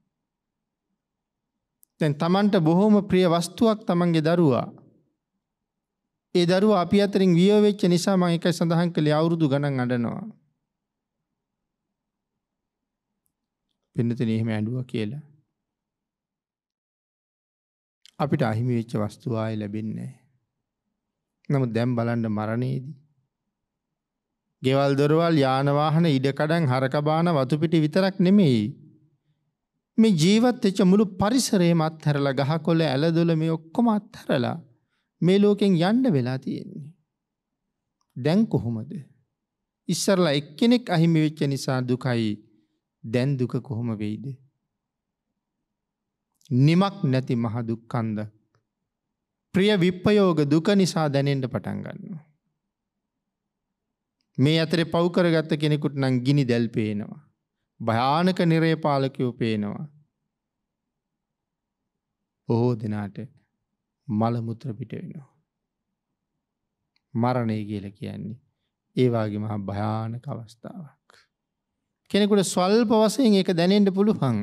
දැන් Tamanට බොහොම ප්‍රිය වස්තුවක් Tamanගේ දරුවා. ඒ දරුවා අපි අතරින් වියෝ වෙච්ච නිසා මම එකයි සඳහන් කළේ අවුරුදු ගණන් අඬනවා. පින්නතේ එහෙම ඇඬුවා කියලා. අපිට අහිමි වෙච්ච වස්තුව ආයේ ලැබෙන්නේ නැහැ. නමුත් දැන් බලන්න මරණයේදී ගෙවල් දොරවල් යාන වාහන ඉඩකඩම් හරක බාන වතුපිටි විතරක් නෙමෙයි මේ ජීවත් වෙච්ච මුළු පරිසරයම අත්හැරලා ගහකොළ ඇලදොල මේ ඔක්කොම අත්හැරලා මේ ලෝකෙන් යන්න වෙලා තියෙන්නේ. දැන් කොහොමද? ඉස්සරලා එක්කෙනෙක් අහිමි වෙච්ච නිසා දුකයි. දැන් දුක කොහොම වෙයිද? නිමක් නැති මහ දුක්ඛන්දක්. ප්‍රිය විප්පයෝග දුක නිසා දැනෙන්න පටන් ගන්නවා. මේ අතරේ පව් කරගත්ත කෙනෙකුට නම් ගිනි දැල් පේනවා. භයානක නිරේපාලකයෝ පේනවා. බොහෝ දෙනාට මළමුත්‍ර පිට වෙනවා. මරණය කියල කියන්නේ. ඒවාගේ මහා භයානක අවස්ථාවක්. කෙනෙකුට ස්වල්ප වසයෙන් එක දැනෙන්ට පුළුවන්.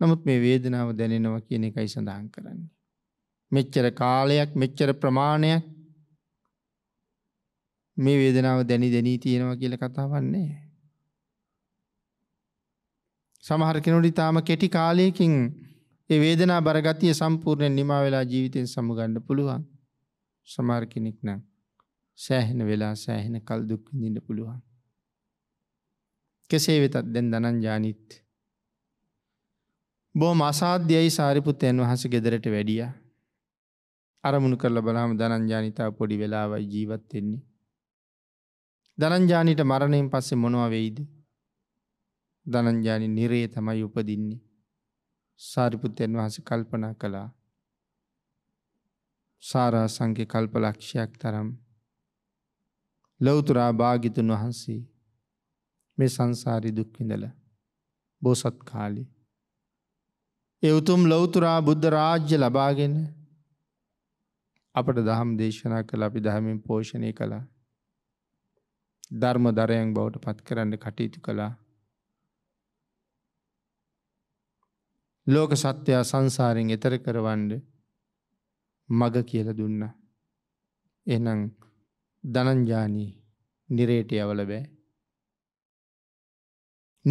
නමුත් මේ වේදනාව දැනෙනවා කියන එකයි සඳහන් කරන්නේ. මෙච්චර කාලයක් මෙච්චර ප්‍රමාණයක් මේ වේදනාව දැනි දැනී තියෙනවා කියල කතාවන්නේ. සමහර කෙනෙකුට ඊටාම කෙටි කාලයකින් ඒ වේදනා බරගතිය සම්පූර්ණයෙන් නිමා වෙලා ජීවිතෙන් සමුගන්න පුළුවන්. සමහර කෙනෙක් නම් සෑහෙන වෙලා සෑහෙන කල් දුක් විඳින්න පුළුවන්. කෙසේ වෙතත් දැන් ධනංජානිත් බොහොම අසාධ්‍යයි සාරිපුත්තයන් වහන්සේ ගෙදරට වැඩියා. අරමුණු කරලා බලහම ධනංජානිතා පොඩි වෙලාවයි ජීවත් වෙන්නේ. ධනංජානීට මරණයෙන් පස්සේ මොනවා වෙයිද? දනංජානි නිරේ තමයි උපදින්නේ. සාරිපුත්තයන් වහස කල්පනා කළා. සාරා සංගේ කල්ප ලක්ෂයක් තරම් ලෞතුරා භාගිතුන් වහන්සේ මේ සංසාරි දුක්විඳල බෝසත් කාලි. එවතුම් ලෞතුරා බුද්ධ රාජ්‍ය ලබාගෙන අපට දහම් දේශනා කළ අපි දහමින් පෝෂණය කළා ධර්ම දරයන් බවට පත් කරන්න කටයුතු කළා ලෝක සත්‍යයා සංසාරෙන් එතර කරවන්ඩ මග කියල දුන්න. එනම් දනංජානී නිරේට යවල බෑ.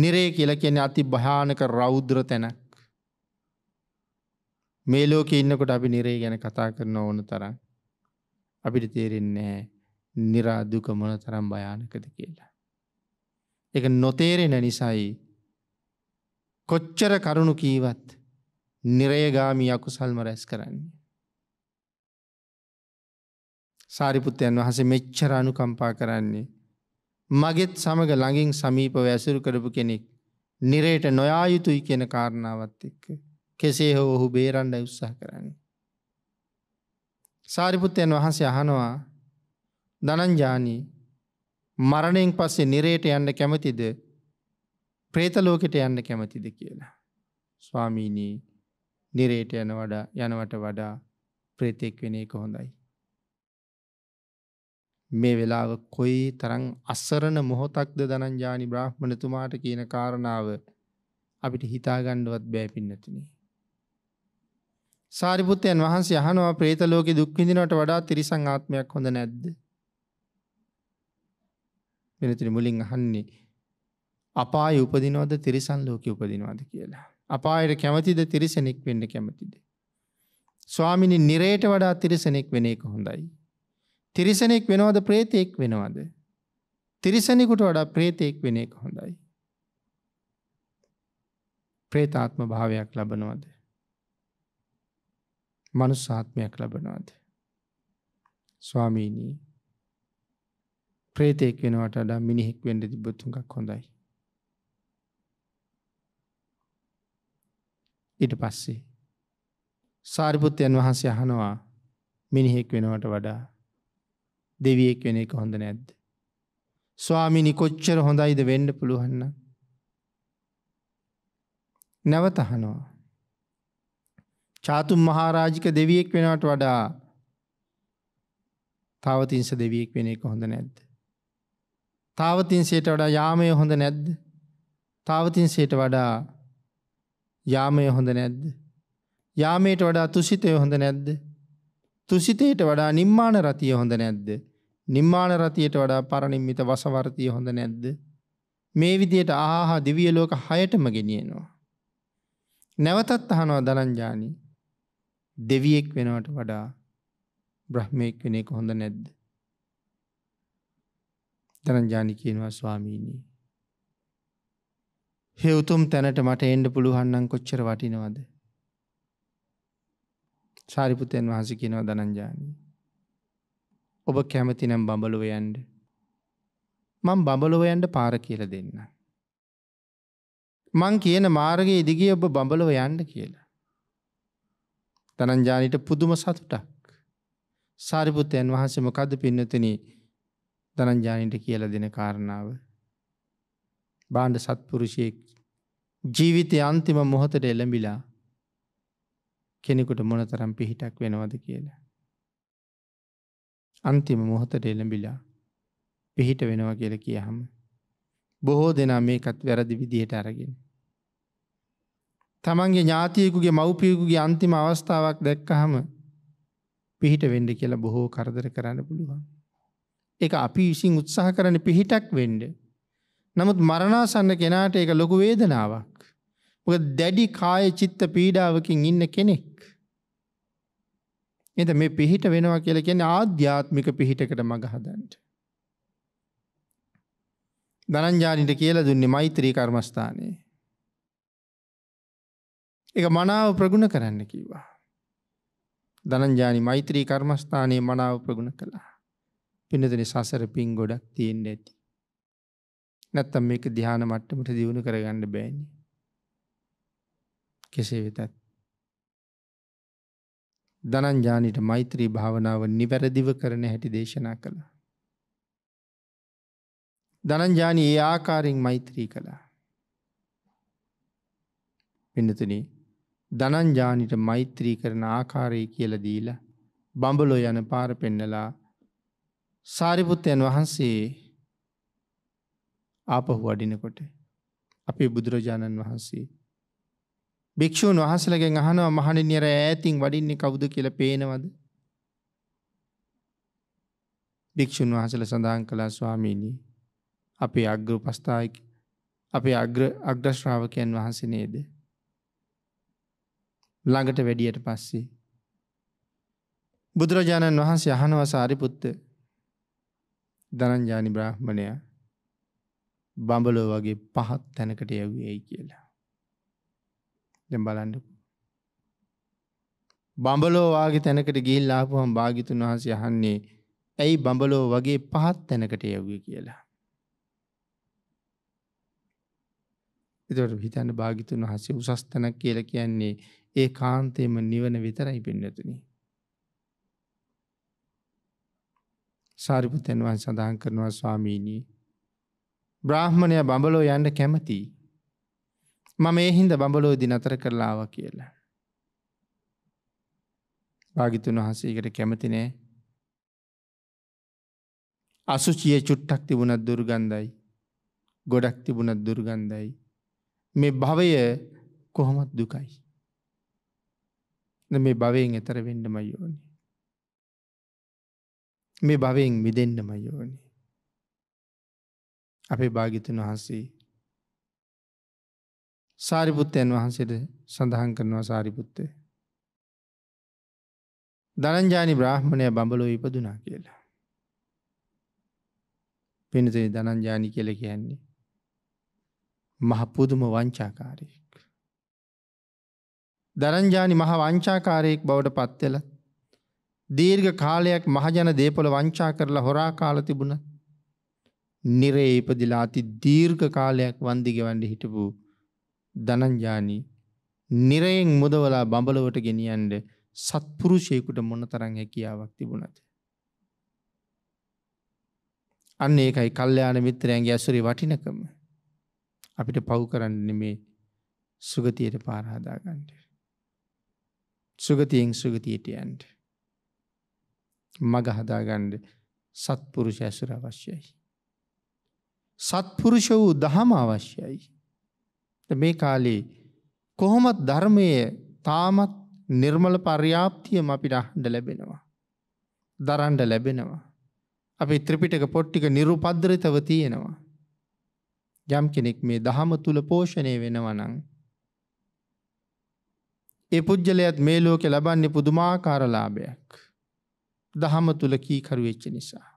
නිරේ කියල කියන අති භානක රෞද්‍ර තැනක්. මේ ලෝක ඉන්නකොට අපි නිරේ ගැන කතා කරන ඕන තරම් අපිට තේරෙන්නේ නිරාදුක මොන තරම් භයානකද කියලා. එක නොතේරෙන නිසයි කොච්චර කරුණු කීවත් නිරයගාමී අකුසල්ම රැස් කරන්නේ. සාරිපුත්තයන් වහසේ මෙච්චර අනුකම්පා කරන්නේ. මගෙත් සමඟ ළඟින් සමීප වැසුරු කරපු කෙනෙක් නිරයට නොයායුතුයි කියන කාරණාවත් එක්ක කෙසේ හෝ ඔහු බේරණ්ඩ උත්සාහ කරන්න. සාරිපුත්තයන් වහන්සේ අහනවා දනංජානී මරණයෙන් පස්සේ නිරයට යන්න කැමතිද ප්‍රේත ලෝකෙට යන්න කැමතිද කියලා. ස්වාමීනී නිරේට යන වඩා යනවට වඩා ප්‍රේතෙක් වෙන එක හොඳයි. මේ වෙලාව කොයි තරම් අසරණ මොහොතක්ද දනංජානි බ්‍රාහ්මණතුමාට කියන කාරණාව අපිට හිතාගන්නවත් බෑ පින්නතුනි. සාරිපුත්තයන් වහන්සේ අහනවා ප්‍රේත ලෝකේ දුක් විඳිනවට වඩා තිරිසන් ආත්මයක් හොඳ නැද්ද? වෙනතුනි මුලින් අහන්නේ අපාය උපදිනවද තිරිසන් ලෝක උපදිනවාද කියලා. අපායට කැමතිද තිරිසෙනෙක් වෙන්න කැමතිද. ස්වාමිනි නිරේට වඩා තිරිසනෙක් වෙන එක හොඳයි. තිරිසනෙක් වෙනවද ප්‍රේතයෙක් වෙනවද. තිරිසනෙකුට වඩා ප්‍රේතයෙක් වෙන එක හොඳයි. ප්‍රේතාත්ම භාවයක් ලබනවද. මනුස්සාත්මයක් ලබනවාද. ස්වාමීනී ප්‍රේතයෙක් වෙනවට අඩා මිනිහෙක් වෙන්ඩ තිබොත්තුන්කක් හොඳයි. ඉට පස්සේ. සාරිපුත්්‍යයන් වහන්සේ අහනවා මිනිහෙක් වෙනවට වඩා දෙවියෙක් වෙන එක හොඳ නැද්ද. ස්වාමිනි කොච්චර හොඳයිද වෙන්ඩ පුළුවන්න. නැවතහනවා. චාතුම් මහාරාජික දෙවියෙක් වෙනවට වඩා තාවතිංස දෙවියෙක් වෙන එක හොඳ නැද්ද. තාවතින්සේට වඩා යාමය හොඳ නැද්ද තාවතින්සේට වඩා යාමය හොඳ නැද්ද. යාමයට වඩා තුසිතය හොඳ නැද්ද. තුසිතයට වඩා නිර්මාණ රතිය හොඳ නැද්ද. නිර්මාණ රතියට වඩා පරණින්මිත වසවර්තිය හොඳ නැද්ද. මේ විදියට ආහා දිවිය ලෝක හයටම ගෙනියනවා. නැවතත් අහනවා දනංජානී දෙවියෙක් වෙනවට වඩා බ්‍රහ්මයෙක් වෙන එක හොඳ නැද්ද. දනංජානි කියනවා ස්වාමීනී හෙවුතුම් තැනට මට එන්ඩ පුළුවන්නම් කොච්චර වටිනවද. සාරිපුතයන් වහස කියනව දනංජානී. ඔබ කැමතිනම් බඹලුවයන්ඩ. මං බඹලුවයන්ට පාර කියල දෙන්න. මං කියන මාර්ග ඉදිගිය ඔබ බඹලව යන්ඩ කියලා. තනංජානීට පුදුම සතුටක්. සාරිපුත්තයන් වහන්සේම කද පින්නතන දනංජානීට කියල දෙන කාරණාව. බාණ්ඩ සත්පුරුෂයෙක් ජීවිතය අන්තිම මොහොතට එළඹිලා කෙනෙකුට මොනතරම් පිහිටක් වෙනවද කියලා. අන්තිම මොහොතට එළඹිලා පිහිට වෙනවා කියල කියහම. බොහෝ දෙනා මේකත් වැරදි විදිහට අරගෙන. තමන්ගේ ඥාතියකුගේ මව්පියකුගේ අන්තිම අවස්ථාවක් දැක්කහම පිහිට වෙන්ඩ කියලා බොහෝ කරදර කරන්න පුළුවන්. එක අපි විසින් උත්සාහ කරන පිහිටක් වෙන්ඩ. නමුත් මරණාසන්න කෙනාට එක ලොකු වේදනාවක්. මොකද දැඩි කාය චිත්ත පීඩාවකින් ඉන්න කෙනෙක්. එතන මේ පිහිට වෙනවා කියලා කියන්නේ ආධ්‍යාත්මික පිහිටකට මඟ හදන්න. ධනංජානිට කියලා දුන්නේ මෛත්‍රී කර්මස්ථානයේ. ඒක මනාව ප්‍රගුණ කරන්න කිව්වා. ධනංජානි මෛත්‍රී කර්මස්ථානයේ මනාව ප්‍රගුණ කළා. පින්නතනි සසර පිං ගොඩක් තියෙන්න ඇති. නැත්තම් මේක ධානා මට්ටමට දියුණු කරගන්න බෑනේ. කෙසේ වෙතත්. දනංජානයට මෛත්‍රී භාවනාව නිවැරදිව කරන හැටි දේශනා කළ. දනංජානය ඒ ආකාරෙන් මෛත්‍රී කළා. පිනතුන දනංජානට මෛත්‍රී කරන ආකාරය කියල දීල බඹලෝ යන පාර පෙන්නලා සාරිපුත්තයන් වහන්සේ ආපහු වඩිනකොට අපේ බුදුරජාණන් වහන්සේ භික්‍ෂූන් වහසලගෙන් අහනවා මහනිනියර ඈතින් වඩින්නේ කවුද කියල පේනවද. භික්‍ෂූන් වහසල සඳහන් කලා ස්වාමීණී අපේ අග්‍ර පස්ථායික අපේ අග්‍ර අග්‍රශ්‍රාවකයන් වහන්සනේද. ළඟට වැඩියට පස්සේ. බුදුරජාණන් වහන්සේ අහනව සාරිපුත්ත දනංජානි බ්‍රහ්මණය බඹලෝ වගේ පහත් තැනකට යව්වයි කියලා. දෙ බලඩු. බඹලෝවාගේ තැනකට ගිල් ආපුහම් භාගිතුන් වහන්සේ යහන්නේ ඇයි බඹලෝ වගේ පහත් තැනකට යව්ග කියලා. එතට හිතන්න භාගිතුන් වහසේ උසස්තනක් කියල කියන්නේ ඒ කාන්තයම නිවන විතරයි පෙන්නතුනි. සාරිපුතැන්වන් සඳහන් කරනවා ස්වාමීණී. බ්‍රාහ්මණය බඹලෝ යන්න කැමතියි. මම ඒ හින්ද බඹලෝ දිනතර කරලාව කියලා. භාගිතුන් වහසේකට කැමති නෑ. අසුචිය චුට්ටක් තිබුණත් දුර්ගන්ධයි. ගොඩක් තිබුණත් දුර්ගන්ධයි. මේ භවය කොහොමත් දුකයි. මේ භවයෙන් එතර වෙන්ඩ මයෝනි. මේ භවයෙන් මිදෙන්ඩ මයෝනි. අපේ භාගිතුන් වහන්සේ සාරිපුත්තයන් වහන්සේට සඳහන් කරනවා සාරිපුත්තය. දනංජානි බ්‍රහ්මණය බඹලෝ ඉපදුනා කියලා. පිණිසේ දනංජානි කියල කියන්නේ. මහපුදුම වංචාකාරයෙක්. දරංජානි මහ වංචාකාරයෙක් බවට පත්වෙල දීර්ඝ කාලයක් මහජන දේපොළ වංචා කරලා හොරා කාල තිබුණ නිරේ ඉපදිලා අති දීර්ඝ කාලයක් වන්දිගෙවන්ඩ හිටපු දනංජානී නිරයෙන් මුදවලා බඹලවට ගෙනියන්ඩ සත්පුරුෂයෙකුට මොන තරං හැකියාවක් තිබුණද. අන්න ඒකයි කල්්‍යයාන මිත්‍රයන්ගේ ඇසුරේ වටිනකම අපිට පව් කරන්න මේ සුගතියට පාරහදාගන්ට. සුගතියෙන් සුගතියට යන්ට. මග හදාගන්ඩ සත්පුරුෂ ඇසුර අවශ්‍යයි. සත්පුරුෂ වූ දහම අවශ්‍යයි. මේ කාලේ කොහොමත් ධර්මය තාමත් නිර්මල පර්යාප්තියම අපිට අහන්ඩ ලැබෙනවා. දරන්ඩ ලැබෙනවා. අපි ත්‍රිපිටක පොට්ටික නිරුපද්‍රිතව තියෙනවා. යම් කෙනෙක් මේ දහම තුළ පෝෂණය වෙනවනං. ඒ පුද්ගලයත් මේ ලෝක ලබන්නේ පුදුමාකාරලාභයක්. දහම තුළ කීකරුවෙච්ච නිසා.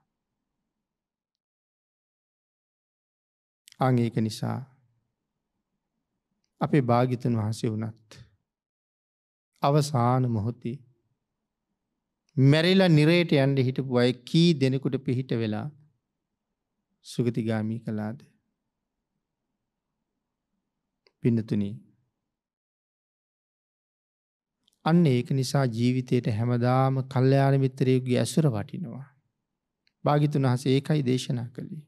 අංඒක නිසා අපේ භාගිතන් වහසේ වනත්. අවසාන මොහොතේ. මැරිලා නිරේට යන්ඩ හිටපු අය කී දෙනෙකුට පිහිට වෙලා සුගතිගාමී කලාද. පින්නතුනී. අන්න ඒක නිසා ජීවිතයට හැමදාම කල්්‍යයාන මිත්‍රයකුගේ ඇසුර වටිනවා. භාගිතුන් වහස ඒකයි දේශනා කළේ.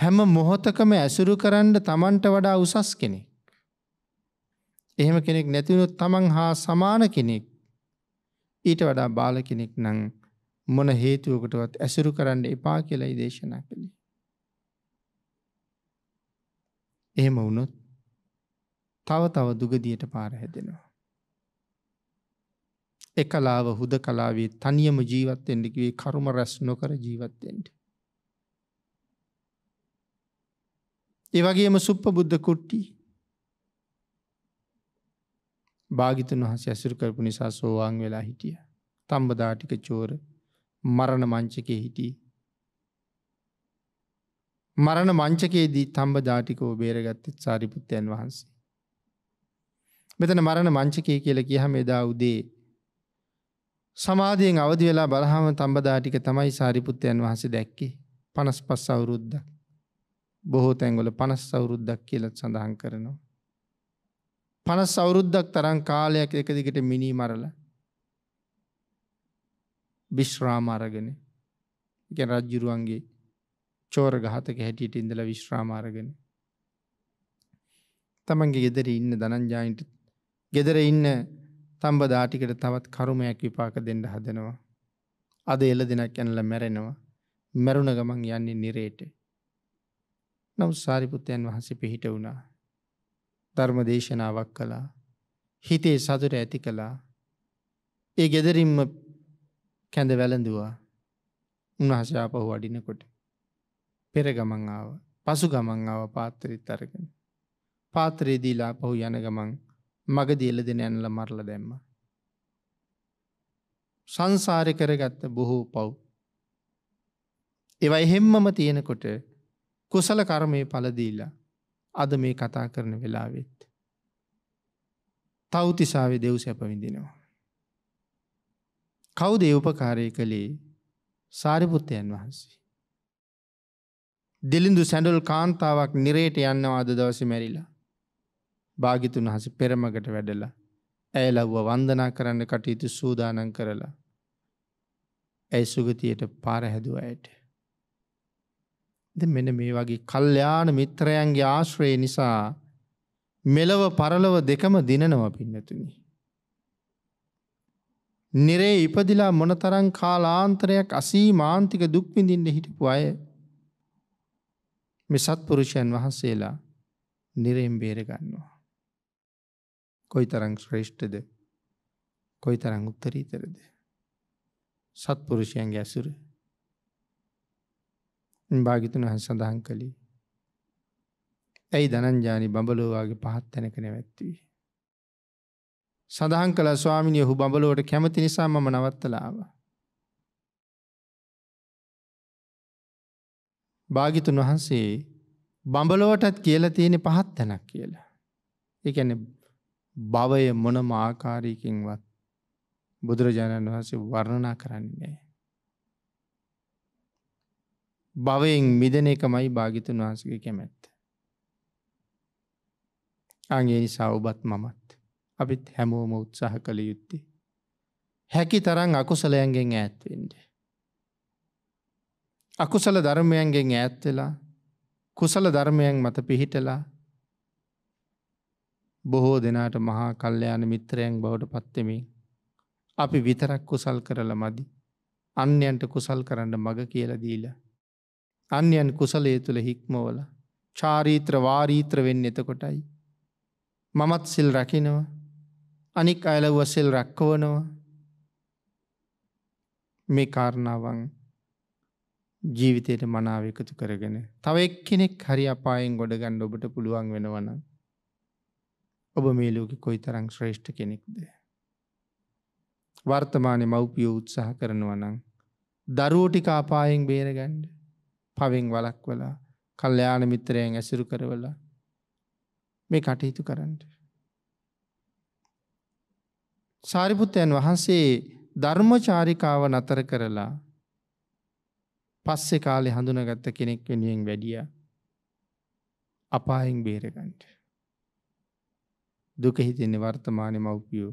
හැම මොහොතකම ඇසුරු කරන්න තමන්ට වඩා උසස් කෙනෙක්. එහෙම කෙනෙක් නැතිවුණොත් තමන් හා සමාන කෙනෙක් ඊට වඩා බාල කෙනෙක් නම් මොන හේතුවකටවත් ඇසුරු කරන්න එපා කියලයි දේශනා කළේ. එහෙම වුණොත් තව තව දුගදියට පාර හැදෙනවා. එකලාව හුද කලාවේ තනියම ජීවත්තෙන්ඩිකිවේ කරුම රැස් නොකර ජීවත්තෙන්ට. ඒ වගේම සුප්ප බුද්ධ කුට්ටි භාගිතන් වහස ඇසුරු කරපු නිසා සෝවාන් වෙලා හිටිය. තම්බදාටික චෝර මරණ මංචකය හිටී. මරණ මංචකයේදී තම්බ දාටිකෝ බේරගත්තත් සාරිපුත්තයන් වහන්සේ. මෙතන මරණ මංචකය කියල කියහම එදා උදේ. සමාධයෙන් අවදි වෙලා බලහම තම්බදාටික තමයි සාරිපුත්තයන් වහස දැක්කේ පනස් පස් අවුරුද්දක්. බොහෝ තැන්වල පනස් අවුරුද්දක් කියලත් සඳහන් කරනවා. පනස් අවුරුද්දක් තරම් කාලයක් එක දිගට මිනී මරල විශ්‍රාම අරගෙන එක රජ්ජුරුවන්ගේ චෝර ගහතක හැටියට ඉඳල විශ්‍රාම අරගෙන තමන්ගේ ගෙදර ඉන්න දනංජායින්ට ගෙදර ඉන්න තම්බදාටිකට තවත් කරුමයක් විපාක දෙන්න හදනවා අද එල දෙනක් ඇනල මැරෙනවා මැරුණ ගමන් යන්නේ නිරේට නම් සාරිපුත්තයන් වහන්සේ පිහිට වුණා. ධර්ම දේශනාවක් කළා. හිතේ සතුට ඇති කළා. ඒ ගෙදරින්ම කැඳ වැළඳවා උන්වහස ආපහු වඩිනකොට. පෙර ගමන් ආව පසු ගමන් ආව පාත්‍රරිත් අරගෙන. පාත්‍රයේදීලා පහු යන ගමන් මගදී එල දෙන ඇනල මරල දැම්ම. සංසාරය කරගත්ත බොහෝ පව්. එවයි හෙම්මම තියෙනකොට කුසල කර්මය පලදීලා අද මේ කතා කරන වෙලාවෙත්. තෞතිසාවේ දෙව් සැපවිඳිනවා. කවු දේවපකාරය කළේ සාරිපුත්තයන් වහන්සේ. දෙලින්දු සැඩල් කාන්තාවක් නිරේට යන්නවා අද දවස මැරිලා. භාගිතුන් හස පෙරමකට වැඩලා ඇය ලව්ව වන්දනා කරන්න කටයුතු සූදානන් කරලා ඇයි සුගතියට පාරහැදුව ඇයට. ඉතින් මෙන්න මේ වගේ කල්යාණ මිත්‍රයන්ගේ ආශ්‍රය නිසා මෙලව පරලව දෙකම දිනනවා පින්නතුනි. නිරේ ඉපදිලා මොනතරම් කාලාන්තරයක් අසීමාන්තික දුක් විඳින්න හිටපු අය මේ සත්පුරුෂයන් වහන්සේලා නිරෙන් බේර ගන්නවා. කොයිතරම් ශ්‍රේෂ්ඨද? කොයිතරම් උත්තරීතරද? සත්පුරුෂයන්ගේ ඇසුර භාගිතුන් හ සඳහන් කළේ. ඇයි දනංජානි බඹලෝවාගේ පහත් තැනක නැවැත්වී. සඳහන් කළ ස්වාමිනිය හු බඹලෝට කැමති නිසා මම නවත්තලාව. භාගිතුන් වහන්සේ බඹලෝටත් කියලා තියෙන පහත් තැනක් කියලා. එකන භවය මොන මාආකාරීකින්වත් බුදුරජාණන් වහන්සේ වර්ණනා කරන්නේ නෑ. භවයෙන් මිදන එකමයි භාගිතුන් වහන්සගේ කැමැත්ත. අගේ නිසා ඔබත් මමත් අපිත් හැමෝම උත්සාහ කළ යුත්තේ. හැකි තරං අකුසලයන්ගෙන් ඈත්වෙන්ඩ. අකුසල ධර්මයන්ගෙන් ඈත්වෙලා කුසල ධර්මයන් මත පිහිටලා බොහෝ දෙනාට මහා කල්්‍යයාන මිත්‍රයන් බවට පත්තෙමින් අපි විතරක් කුසල් කරල මදි අන්‍යන්ට කුසල් කරන්න මග කියල දීලා අන්‍යයන් කුසලය තුළ හික්මෝල චාරීත්‍ර වාරීත්‍ර වෙන්න එතකොටයි. මමත් සිල් රකිනවා අනික් අයලවුව සිල් රැක්කවනවා මේ කාරණාවන් ජීවිතයට මනාව එකතු කරගෙන තව එක්කෙනෙක් හරි අපායෙන් ගොඩගන්න ඔබට පුළුවන් වෙනවන ඔබ මේ ලෝකෙ කොයි තරං ශ්‍රේෂ්ඨ කෙනෙක්ද. වර්තමානය මව්පියෝ උත්සාහ කරනවනං දරුවෝටික අපායෙන් බේරගන්ඩ පවෙන් වලක් වලා කල්්‍යයාන මිත්‍රයෙන් ඇසුරු කරවල මේ කටයුතු කරන්නට. සාරිපුත්තයන් වහන්සේ ධර්මචාරිකාව නතර කරලා පස්සෙ කාලෙ හඳුනගත්ත කෙනෙක් වෙනුවෙන් වැඩිය අපායෙන් බේරගන්ට. දුකහිතෙන්නේ වර්තමානය මව්පියෝ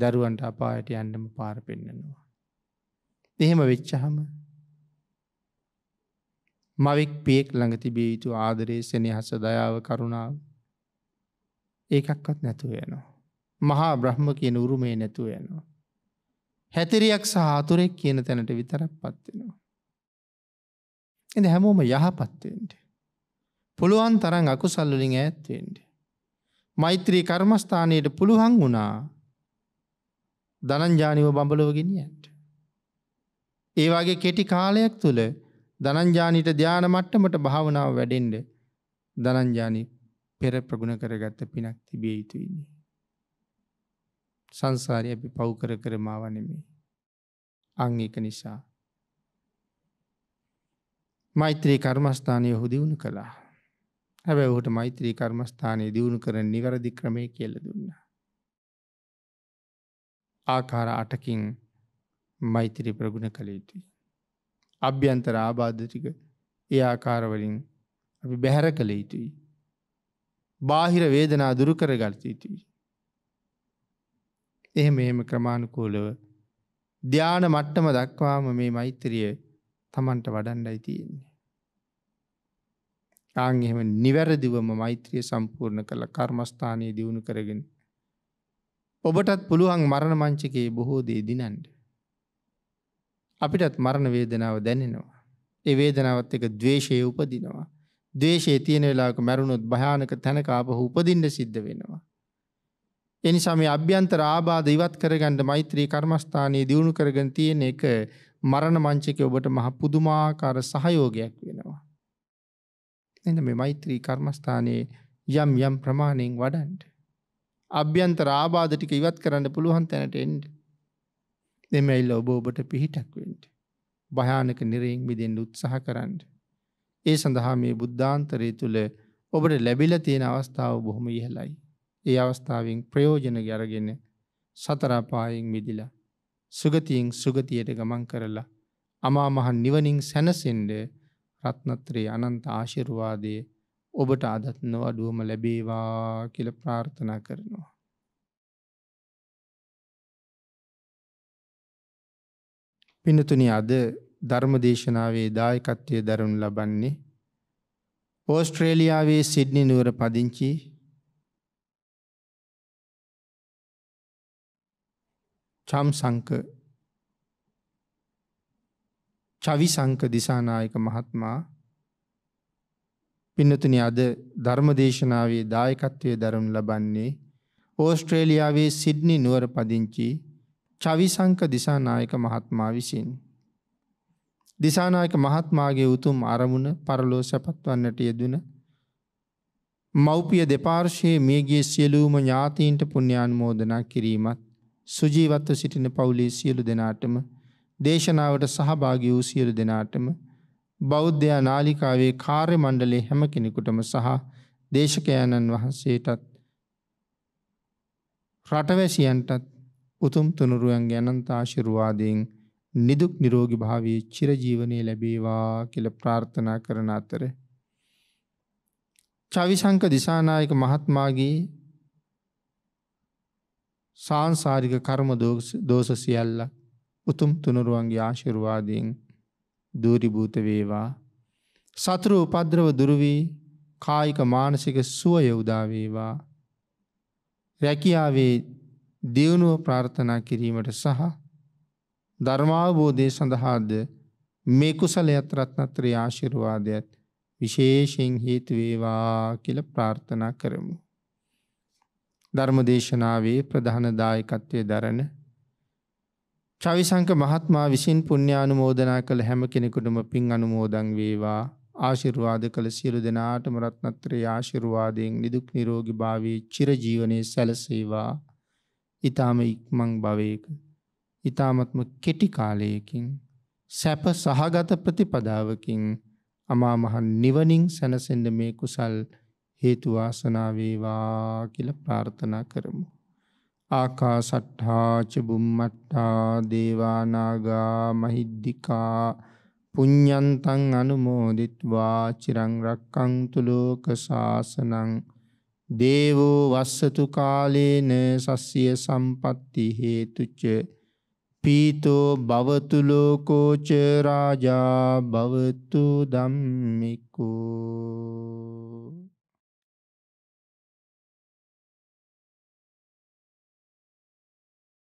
දරුවන්ට අපායට යන්නම පාර පෙන්න්නනවා. එහෙම වෙච්චහම මවෙක් පියෙක් ළඟ තිබිය යුතු ආදරේ සෙනෙහස දයාව කරුණාව ඒකක්වත් නැතුව යනවා. මහා බ්‍රහ්ම කියන උරුමේ නැතුව යනවා. හැතිරියක් සාතුරෙක් කියන තැනට විතරක් පත්වෙනවා. එඳ හැමෝම යහපත්වෙන්ට. පුළුවන් තරන් අකුසල්ලලින් ඇත්වෙන්ට. මෛත්‍රී කර්මස්ථානයට පුළුවන් වුණා දනංජානිව බඹලෝගෙනියන්ට. ඒවාගේ කෙටි කාලයක් තුළ දනංජානීට ධ්‍යාන මට්ටමට භාවනාව වැඩෙන්ඩ දනංජානී පෙර ප්‍රගුණ කරගත්ත පිනක් තිබිය යුතුයිනි. සංසාරය අපි පව්කර කරමාවනෙමේ. අංඒක නිසා. මෛත්‍රී කර්මස්ථානය හු දියුණු කළා. හැබැ ඔහුට මෛත්‍රී කර්මස්ථානය දියුණු කර නිවැරදි ක්‍රමය කියල දුන්න. ආකාර අටකින් මෛත්‍රී ප්‍රගුණ කළ යුතුයි. අභ්‍යන්තර ආබාධ ටික ඒ ආකාරවලින් අපි බැහැර කළ යුතුයි. බාහිර වේදනා දුරුකර ගල්ත යුතුයි. එහෙම එහෙම ක්‍රමාණුකූලව ධ්‍යාන මට්ටම දක්වාම මේ මෛත්‍රිය තමන්ට වඩන්ඩයි තියෙන්නේ. ආං එහෙම නිවැරදිවම මෛත්‍රිය සම්පූර්ණ කළ කර්මස්ථානයේ දියුණු කරගෙන. ඔබටත් පුළුවන් මරණ මංචකයේ බොහෝ දේ දිනන්ට. අපිටත් මරණ වේදනාව දැනෙනවා. ඒ වේදනාවත් එක්ක ද්වේෂය උපදිනවා. ද්වේෂයේ තියෙන වෙලාවක මැරුණොත් භයානක තැනක ආපහු උපදින්න සිද්ධ වෙනවා. ඒ නිසා මේ අභ්‍යන්තර ආබාධ ඉවත් කරගන්න මෛත්‍රී කර්මස්ථානයේ දියුණු කරගෙන තියෙන එක මරණ මංචකේ ඔබට මහ පුදුමාකාර සහයෝගයක් වෙනවා. එන්න මේ මෛත්‍රී කර්මස්ථානයේ යම් යම් ප්‍රමාණයෙන් වඩන්න. අභ්‍යන්තර ආබාධ ටික ඉවත් කරන්න පුළුවන් තැනට එන්න. දෙමැල්ල ඔබ ඔබට පිහිටක් වෙන්ට. භයානක නිරයෙන් මිදෙන් උත්සාහ කරන්න. ඒ සඳහා මේ බුද්ධාන්තරය තුළ ඔබට ලැබිල තියෙන අවස්ථාව බොහොම ඉහලයි. ඒ අවස්ථාවෙන් ප්‍රයෝජන ගැරගෙන සතරාපායෙන් මිදිලා. සුගතියෙන් සුගතියට ගමන් කරලා අමාමහන් නිවනින් සැනසෙන්ඩ රත්නත්‍රයේ අනන්ත ආශිරවාදය ඔබට අදත්නව අඩුවම ලැබේවා කියල ප්‍රාර්ථනා කරනවා. පිනතුනි අද ධර්මදේශනාවේ දායකත්වයේ දරනු ලබන්නේ ඕස්ට්‍රේලියාවේ සිඩ්නි නුවර පදිංචි චම්සංක චවිසංක දිසානායක මහත්මයා පින්නතුනි අද ධර්මදේශනාවේ දායකත්වයේ දරනු ලබන්නේ ඕස්ට්‍රේලියාවේ සිඩ්නි නුවර පදිංචි චවිසංක දිසානායක මහත්මා විසින්. දිසානායක මහත්මාගේ උතුම් අරමුණ පරලෝ සැපත්වන්නට යෙදෙන මව්පිය දෙපාර්ශයේ මේගේ සියලූම ඥාතීන්ට පුුණ්‍යාන්මෝදනා කිරීමත් සුජීවත්ව සිටින පවුලේ සියලු දෙනාටම දේශනාවට සහභාගි වූ සියලු දෙනාටම බෞද්ධයා නාලිකාවේ කාර්ය මණ්ඩලේ හැම කෙනෙකුටම සහ දේශකයණන් වහන්සේටත් රටවැසියන්ටත් උතුම් තුනුරුවන්ගේ අනන්ත ආශිර්වාදයෙන් නිදුක් නිරෝගී භාවයේ චිරජීවනයේ ලැබේවා කියලා ප්‍රාර්ථනා කරන අතර චවිශංක දිසානායක මහත්මයාගේ සාංශාරික කර්ම දෝෂ සියල්ල උතුම් තුනුරුවන්ගේ ආශිර්වාදයෙන් දූරිභූත වේවා සතුරු උපද්‍රව දුරු වී කායික මානසික සුවය උදා වේවා රැකියාවේ දියුණුව ප්‍රාර්ථනා කිරීමට සහ ධර්මාවබෝධය සඳහාද මේ කුසලයත් රත්නත්‍රය ආශිර්වාදයත් විශේෂෙන් හේතුවේවා කියල ප්‍රාර්ථනා කරමු. ධර්මදේශනාවේ ප්‍රධානදායකත්වය දරන චවිසංක මහත්මා විසින් පුුණ්‍යානුමෝදනා කළ හැම කෙනෙකුටම පින් අනුමෝදං වේවා ආශිර්වාද කළ සියලු දෙනාටම රත්නත්‍රයේ ආශිර්වාදයෙන් නිදුක් නිරෝගී භාවී චිරජීවනයේ සැලසේවා ඉතාම ඉක්මං භවයක ඉතාමත්ම කෙටි කාලයකින් සැප සහගත ප්‍රතිපදාවකින් අමා මහ නිවනින් සැනසෙන්ඩ මේ කුසල් හේතුවාසනාවේවා කියල ප්‍රාර්ථනා කරමු. ආකා සට්හාච බුම්මට්ටා දේවානාගා මහිද්දිකා පුඤ්ඥන්තන් අනුමෝදිත්වා චිරංරක්කං තුළෝක ශාසනං දේවෝ වස්සතු කාලේන සස්්‍යය සම්පත්ති හේතුච්ච පීතෝ භවතු ලෝකෝච රාජා භවතු ධම්මිකෝ